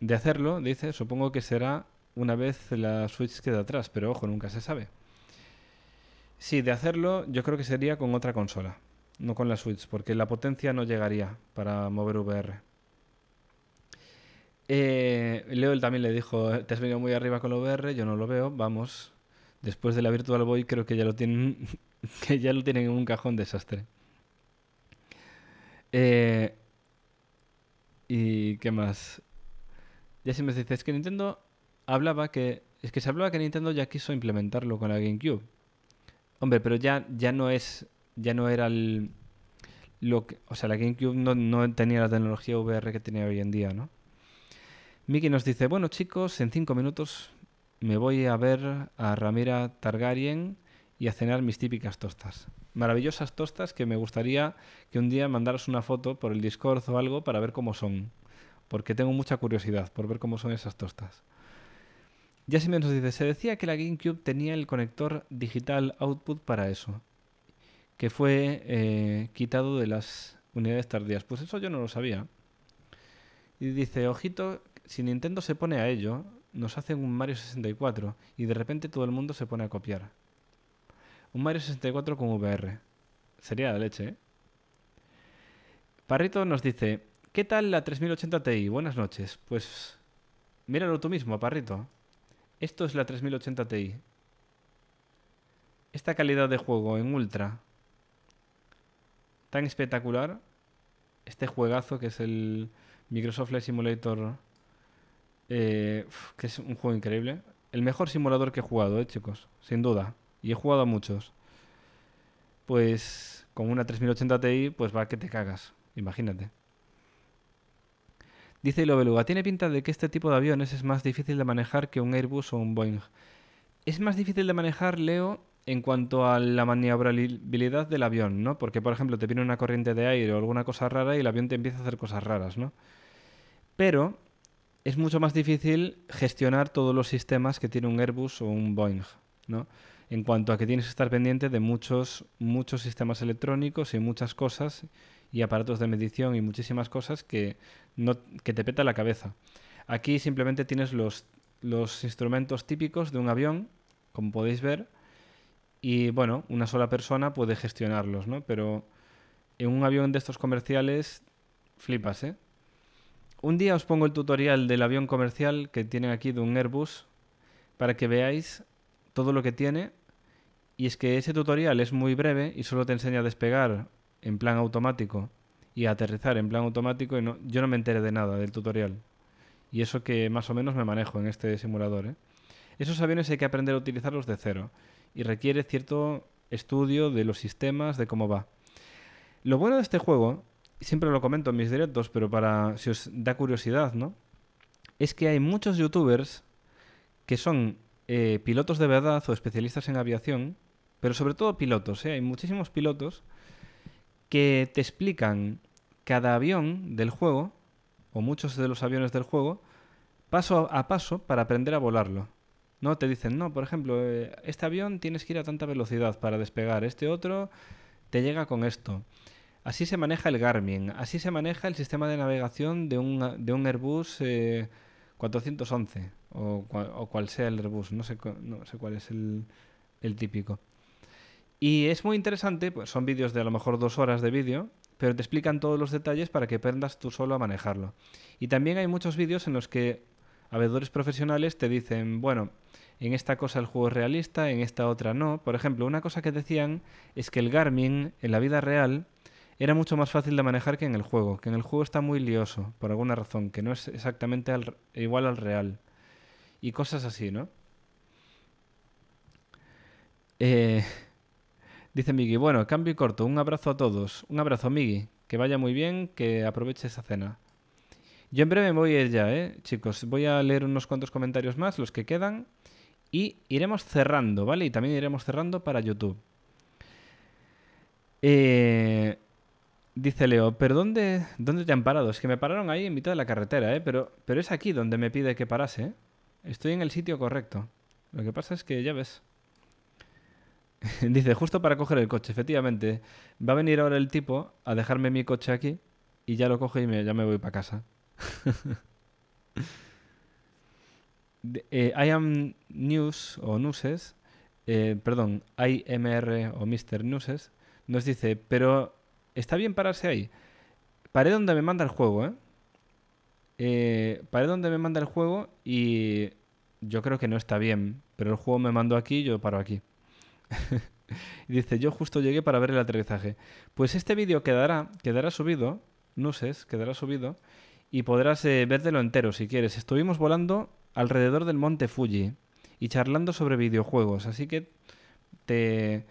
de hacerlo, dice, supongo que será una vez la Switch queda atrás, pero ojo, nunca se sabe. Sí, de hacerlo yo creo que sería con otra consola, no con la Switch, porque la potencia no llegaría para mover VR. Eh, Leo también le dijo, te has venido muy arriba con la VR, yo no lo veo, vamos. Después de la Virtual Boy creo que ya lo tienen, que ya lo tienen en un cajón desastre. Eh, ¿Y qué más? Ya si me dices que Nintendo hablaba que. Es que se hablaba que Nintendo ya quiso implementarlo con la GameCube. Hombre, pero ya, ya no es. Ya no era el. Lo que, o sea, la GameCube no, no tenía la tecnología VR que tenía hoy en día, ¿no? Mickey nos dice, bueno chicos, en cinco minutos me voy a ver a Ramira Targaryen y a cenar mis típicas tostas. Maravillosas tostas que me gustaría que un día mandaras una foto por el Discord o algo para ver cómo son. Porque tengo mucha curiosidad por ver cómo son esas tostas. Yasimir nos dice, se decía que la GameCube tenía el conector digital output para eso, que fue eh, quitado de las unidades tardías. Pues eso yo no lo sabía. Y dice, ojito, si Nintendo se pone a ello, nos hacen un Mario 64 y de repente todo el mundo se pone a copiar. Un Mario 64 con VR. Sería la leche, ¿eh? Parrito nos dice, ¿qué tal la 3080 Ti? Buenas noches. Pues míralo tú mismo, Parrito. Esto es la 3080 Ti. Esta calidad de juego en ultra tan espectacular, este juegazo que es el Microsoft Flight Simulator, eh, que es un juego increíble. El mejor simulador que he jugado, eh, chicos, sin duda. Y he jugado a muchos. Pues con una 3080 Ti, pues va que te cagas, imagínate. Dice Lobeluga, tiene pinta de que este tipo de aviones es más difícil de manejar que un Airbus o un Boeing. Es más difícil de manejar, Leo, en cuanto a la maniobrabilidad del avión, ¿no? Porque, por ejemplo, te viene una corriente de aire o alguna cosa rara y el avión te empieza a hacer cosas raras, ¿no? Pero es mucho más difícil gestionar todos los sistemas que tiene un Airbus o un Boeing, ¿no? En cuanto a que tienes que estar pendiente de muchos, muchos sistemas electrónicos y muchas cosas y aparatos de medición y muchísimas cosas que que te peta la cabeza. Aquí simplemente tienes los, los instrumentos típicos de un avión, como podéis ver, y bueno, una sola persona puede gestionarlos, ¿no? Pero en un avión de estos comerciales flipas, ¿eh? Un día os pongo el tutorial del avión comercial que tienen aquí de un Airbus para que veáis todo lo que tiene. Y es que ese tutorial es muy breve y solo te enseña a despegar en plan automático y aterrizar en plan automático y no, yo no me enteré de nada del tutorial. Y eso que más o menos me manejo en este simulador. ¿eh? Esos aviones hay que aprender a utilizarlos de cero y requiere cierto estudio de los sistemas, de cómo va. Lo bueno de este juego, siempre lo comento en mis directos, pero para si os da curiosidad, ¿no? Es que hay muchos youtubers que son eh, pilotos de verdad o especialistas en aviación, pero sobre todo pilotos. ¿eh? Hay muchísimos pilotos que te explican cada avión del juego, o muchos de los aviones del juego, paso a paso para aprender a volarlo. No te dicen, no, por ejemplo, eh, este avión tienes que ir a tanta velocidad para despegar, este otro te llega con esto. Así se maneja el Garmin, así se maneja el sistema de navegación de un, de un Airbus 411 eh, o, cual sea el Airbus, no sé, no sé cuál es el, típico. Y es muy interesante, pues son vídeos de a lo mejor dos horas de vídeo, pero te explican todos los detalles para que aprendas tú solo a manejarlo. Y también hay muchos vídeos en los que habedores profesionales te dicen, bueno, en esta cosa el juego es realista, en esta otra no. Por ejemplo, una cosa que decían es que el Garmin en la vida real era mucho más fácil de manejar que en el juego, que en el juego está muy lioso, por alguna razón, que no es exactamente igual al real. Y cosas así, ¿no? Eh, Dice Miki bueno, cambio y corto. Un abrazo a todos. Un abrazo, Miki Que vaya muy bien, que aproveche esa cena. Yo en breve me voy a ya, ¿eh? Chicos, voy a leer unos cuantos comentarios más, los que quedan. Y iremos cerrando, ¿vale? Y también iremos cerrando para YouTube. Eh, dice Leo, ¿pero dónde, dónde te han parado? Es que me pararon ahí en mitad de la carretera, ¿eh? Pero, pero es aquí donde me pide que parase. Estoy en el sitio correcto. Lo que pasa es que, ya ves, Dice, justo para coger el coche, efectivamente. Va a venir ahora el tipo a dejarme mi coche aquí y ya lo coge y me, ya me voy para casa. Eh, I am News o Nuses, eh, perdón, IMR o Mr. Newses nos dice, pero está bien pararse ahí. Paré donde me manda el juego, ¿eh? ¿eh? paré donde me manda el juego y yo creo que no está bien, pero el juego me mandó aquí y yo paro aquí. dice, yo justo llegué para ver el aterrizaje. Pues este vídeo quedará, quedará subido, no sé quedará subido, y podrás eh, lo entero si quieres. Estuvimos volando alrededor del monte Fuji y charlando sobre videojuegos, así que te,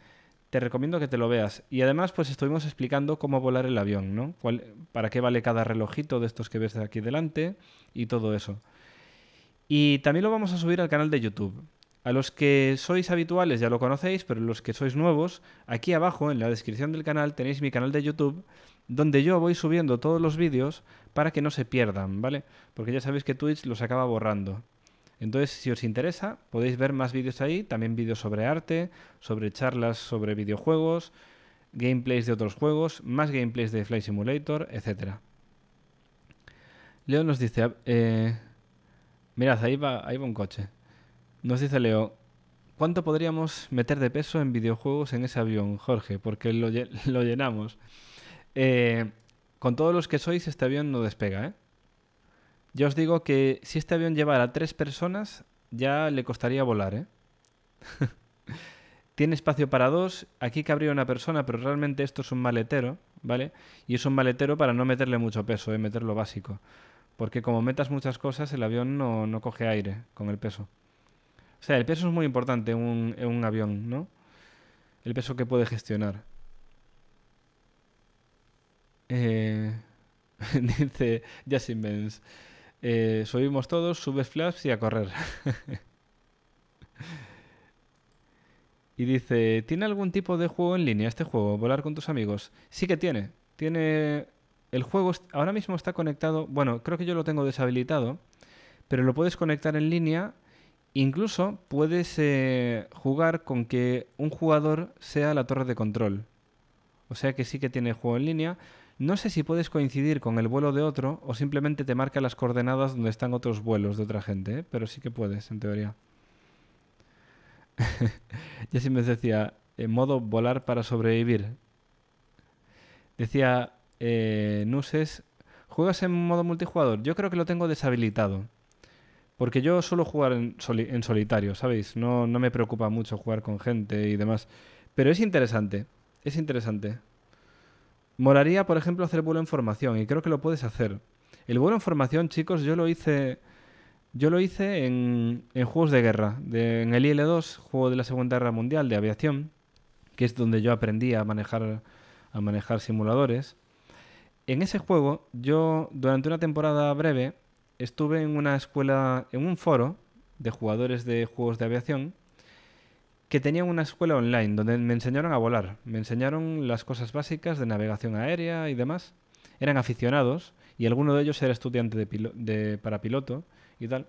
te recomiendo que te lo veas. Y además, pues estuvimos explicando cómo volar el avión, ¿no? para qué vale cada relojito de estos que ves aquí delante y todo eso. Y también lo vamos a subir al canal de YouTube. A los que sois habituales ya lo conocéis, pero los que sois nuevos, aquí abajo en la descripción del canal tenéis mi canal de YouTube, donde yo voy subiendo todos los vídeos para que no se pierdan, ¿vale? Porque ya sabéis que Twitch los acaba borrando. Entonces, si os interesa, podéis ver más vídeos ahí, también vídeos sobre arte, sobre charlas sobre videojuegos, gameplays de otros juegos, más gameplays de Flight Simulator, etc. Leo nos dice, eh, mirad, ahí va, ahí va un coche. Nos dice Leo, ¿cuánto podríamos meter de peso en videojuegos en ese avión, Jorge? Porque lo, llenamos. Eh, con todos los que sois, este avión no despega, ¿eh? Yo os digo que si este avión llevara tres personas, ya le costaría volar, ¿eh? Tiene espacio para dos, aquí cabría una persona, pero realmente esto es un maletero, ¿vale? Y es un maletero para no meterle mucho peso, ¿eh? meter lo básico. Porque como metas muchas cosas, el avión no coge aire con el peso. O sea, el peso es muy importante en un, avión, ¿no? El peso que puede gestionar. Eh, dice Justin Benz. Eh, subimos todos, subes flaps y a correr. y dice, ¿tiene algún tipo de juego en línea este juego? Volar con tus amigos. Sí que tiene. Tiene... El juego ahora mismo está conectado, bueno, creo que yo lo tengo deshabilitado, pero lo puedes conectar en línea Incluso puedes eh, jugar con que un jugador sea la torre de control. O sea que sí que tiene juego en línea. No sé si puedes coincidir con el vuelo de otro o simplemente te marca las coordenadas donde están otros vuelos de otra gente, ¿eh? pero sí que puedes, en teoría. Y así me decía, en modo volar para sobrevivir. Decía eh, Nuses, ¿juegas en modo multijugador? Yo creo que lo tengo deshabilitado. Porque yo suelo jugar en, solitario, ¿sabéis? No, me preocupa mucho jugar con gente y demás. Pero es interesante, es interesante. ¿Moraría, por ejemplo, hacer vuelo en formación y creo que lo puedes hacer. El vuelo en formación, chicos, yo lo hice... Yo lo hice en, en juegos de guerra, en el IL-2, juego de la Segunda Guerra Mundial de aviación, que es donde yo aprendí a manejar, a manejar simuladores. En ese juego, yo durante una temporada breve estuve en una escuela, en un foro de jugadores de juegos de aviación que tenían una escuela online donde me enseñaron a volar, me enseñaron las cosas básicas de navegación aérea y demás. Eran aficionados y alguno de ellos era estudiante de, para piloto y tal.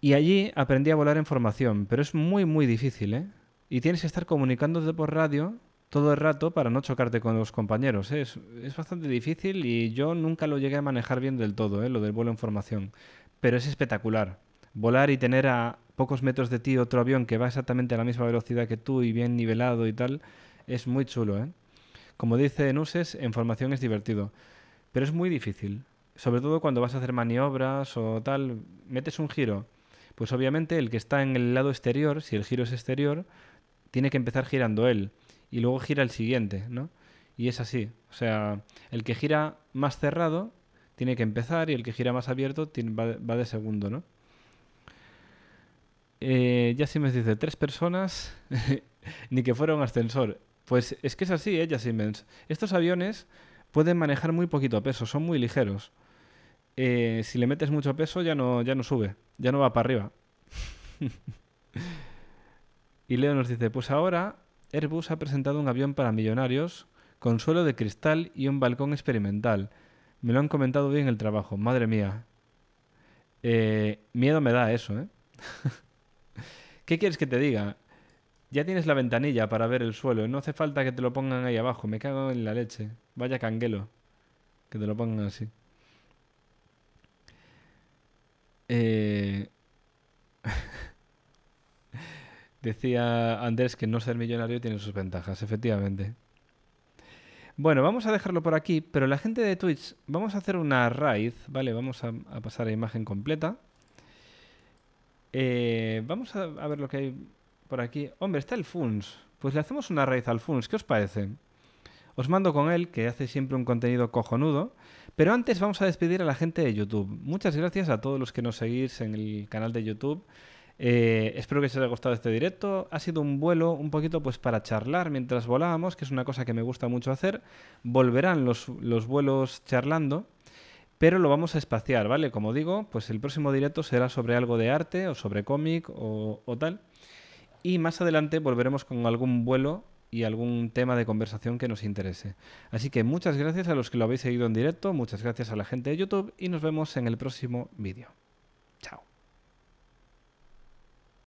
Y allí aprendí a volar en formación, pero es muy muy difícil, ¿eh? Y tienes que estar comunicándote por radio todo el rato para no chocarte con los compañeros. ¿eh? Es, bastante difícil y yo nunca lo llegué a manejar bien del todo, ¿eh? lo del vuelo en formación. Pero es espectacular. Volar y tener a pocos metros de ti otro avión que va exactamente a la misma velocidad que tú y bien nivelado y tal, es muy chulo. ¿eh? Como dice Nuses, en formación es divertido. Pero es muy difícil. Sobre todo cuando vas a hacer maniobras o tal, metes un giro. Pues obviamente el que está en el lado exterior, si el giro es exterior, tiene que empezar girando él y luego gira el siguiente, ¿no? Y es así. O sea, el que gira más cerrado tiene que empezar y el que gira más abierto va, de segundo, ¿no? Eh, dice, tres personas, ni que fuera un ascensor. Pues es que es así, ¿eh, Yasimens? Estos aviones pueden manejar muy poquito peso, son muy ligeros. Eh, si le metes mucho peso ya no, ya no sube, ya no va para arriba. y Leo nos dice, pues ahora Airbus ha presentado un avión para millonarios con suelo de cristal y un balcón experimental. Me lo han comentado bien el trabajo, madre mía. Eh, miedo me da eso, ¿eh? ¿Qué quieres que te diga? Ya tienes la ventanilla para ver el suelo, no hace falta que te lo pongan ahí abajo, me cago en la leche. Vaya canguelo, que te lo pongan así. Eh... Decía Andrés que no ser millonario tiene sus ventajas, efectivamente. Bueno, vamos a dejarlo por aquí, pero la gente de Twitch, vamos a hacer una raíz. ¿vale? Vamos a, pasar a imagen completa. Eh, vamos a, ver lo que hay por aquí. Hombre, está el Funs. Pues le hacemos una raíz al Funs, ¿qué os parece? Os mando con él, que hace siempre un contenido cojonudo. Pero antes vamos a despedir a la gente de YouTube. Muchas gracias a todos los que nos seguís en el canal de YouTube. Eh, espero que os haya gustado este directo. Ha sido un vuelo un poquito pues para charlar mientras volábamos, que es una cosa que me gusta mucho hacer. Volverán los, vuelos charlando, pero lo vamos a espaciar, ¿vale? Como digo, pues el próximo directo será sobre algo de arte o sobre cómic o tal. Y más adelante volveremos con algún vuelo y algún tema de conversación que nos interese. Así que muchas gracias a los que lo habéis seguido en directo, muchas gracias a la gente de YouTube y nos vemos en el próximo vídeo.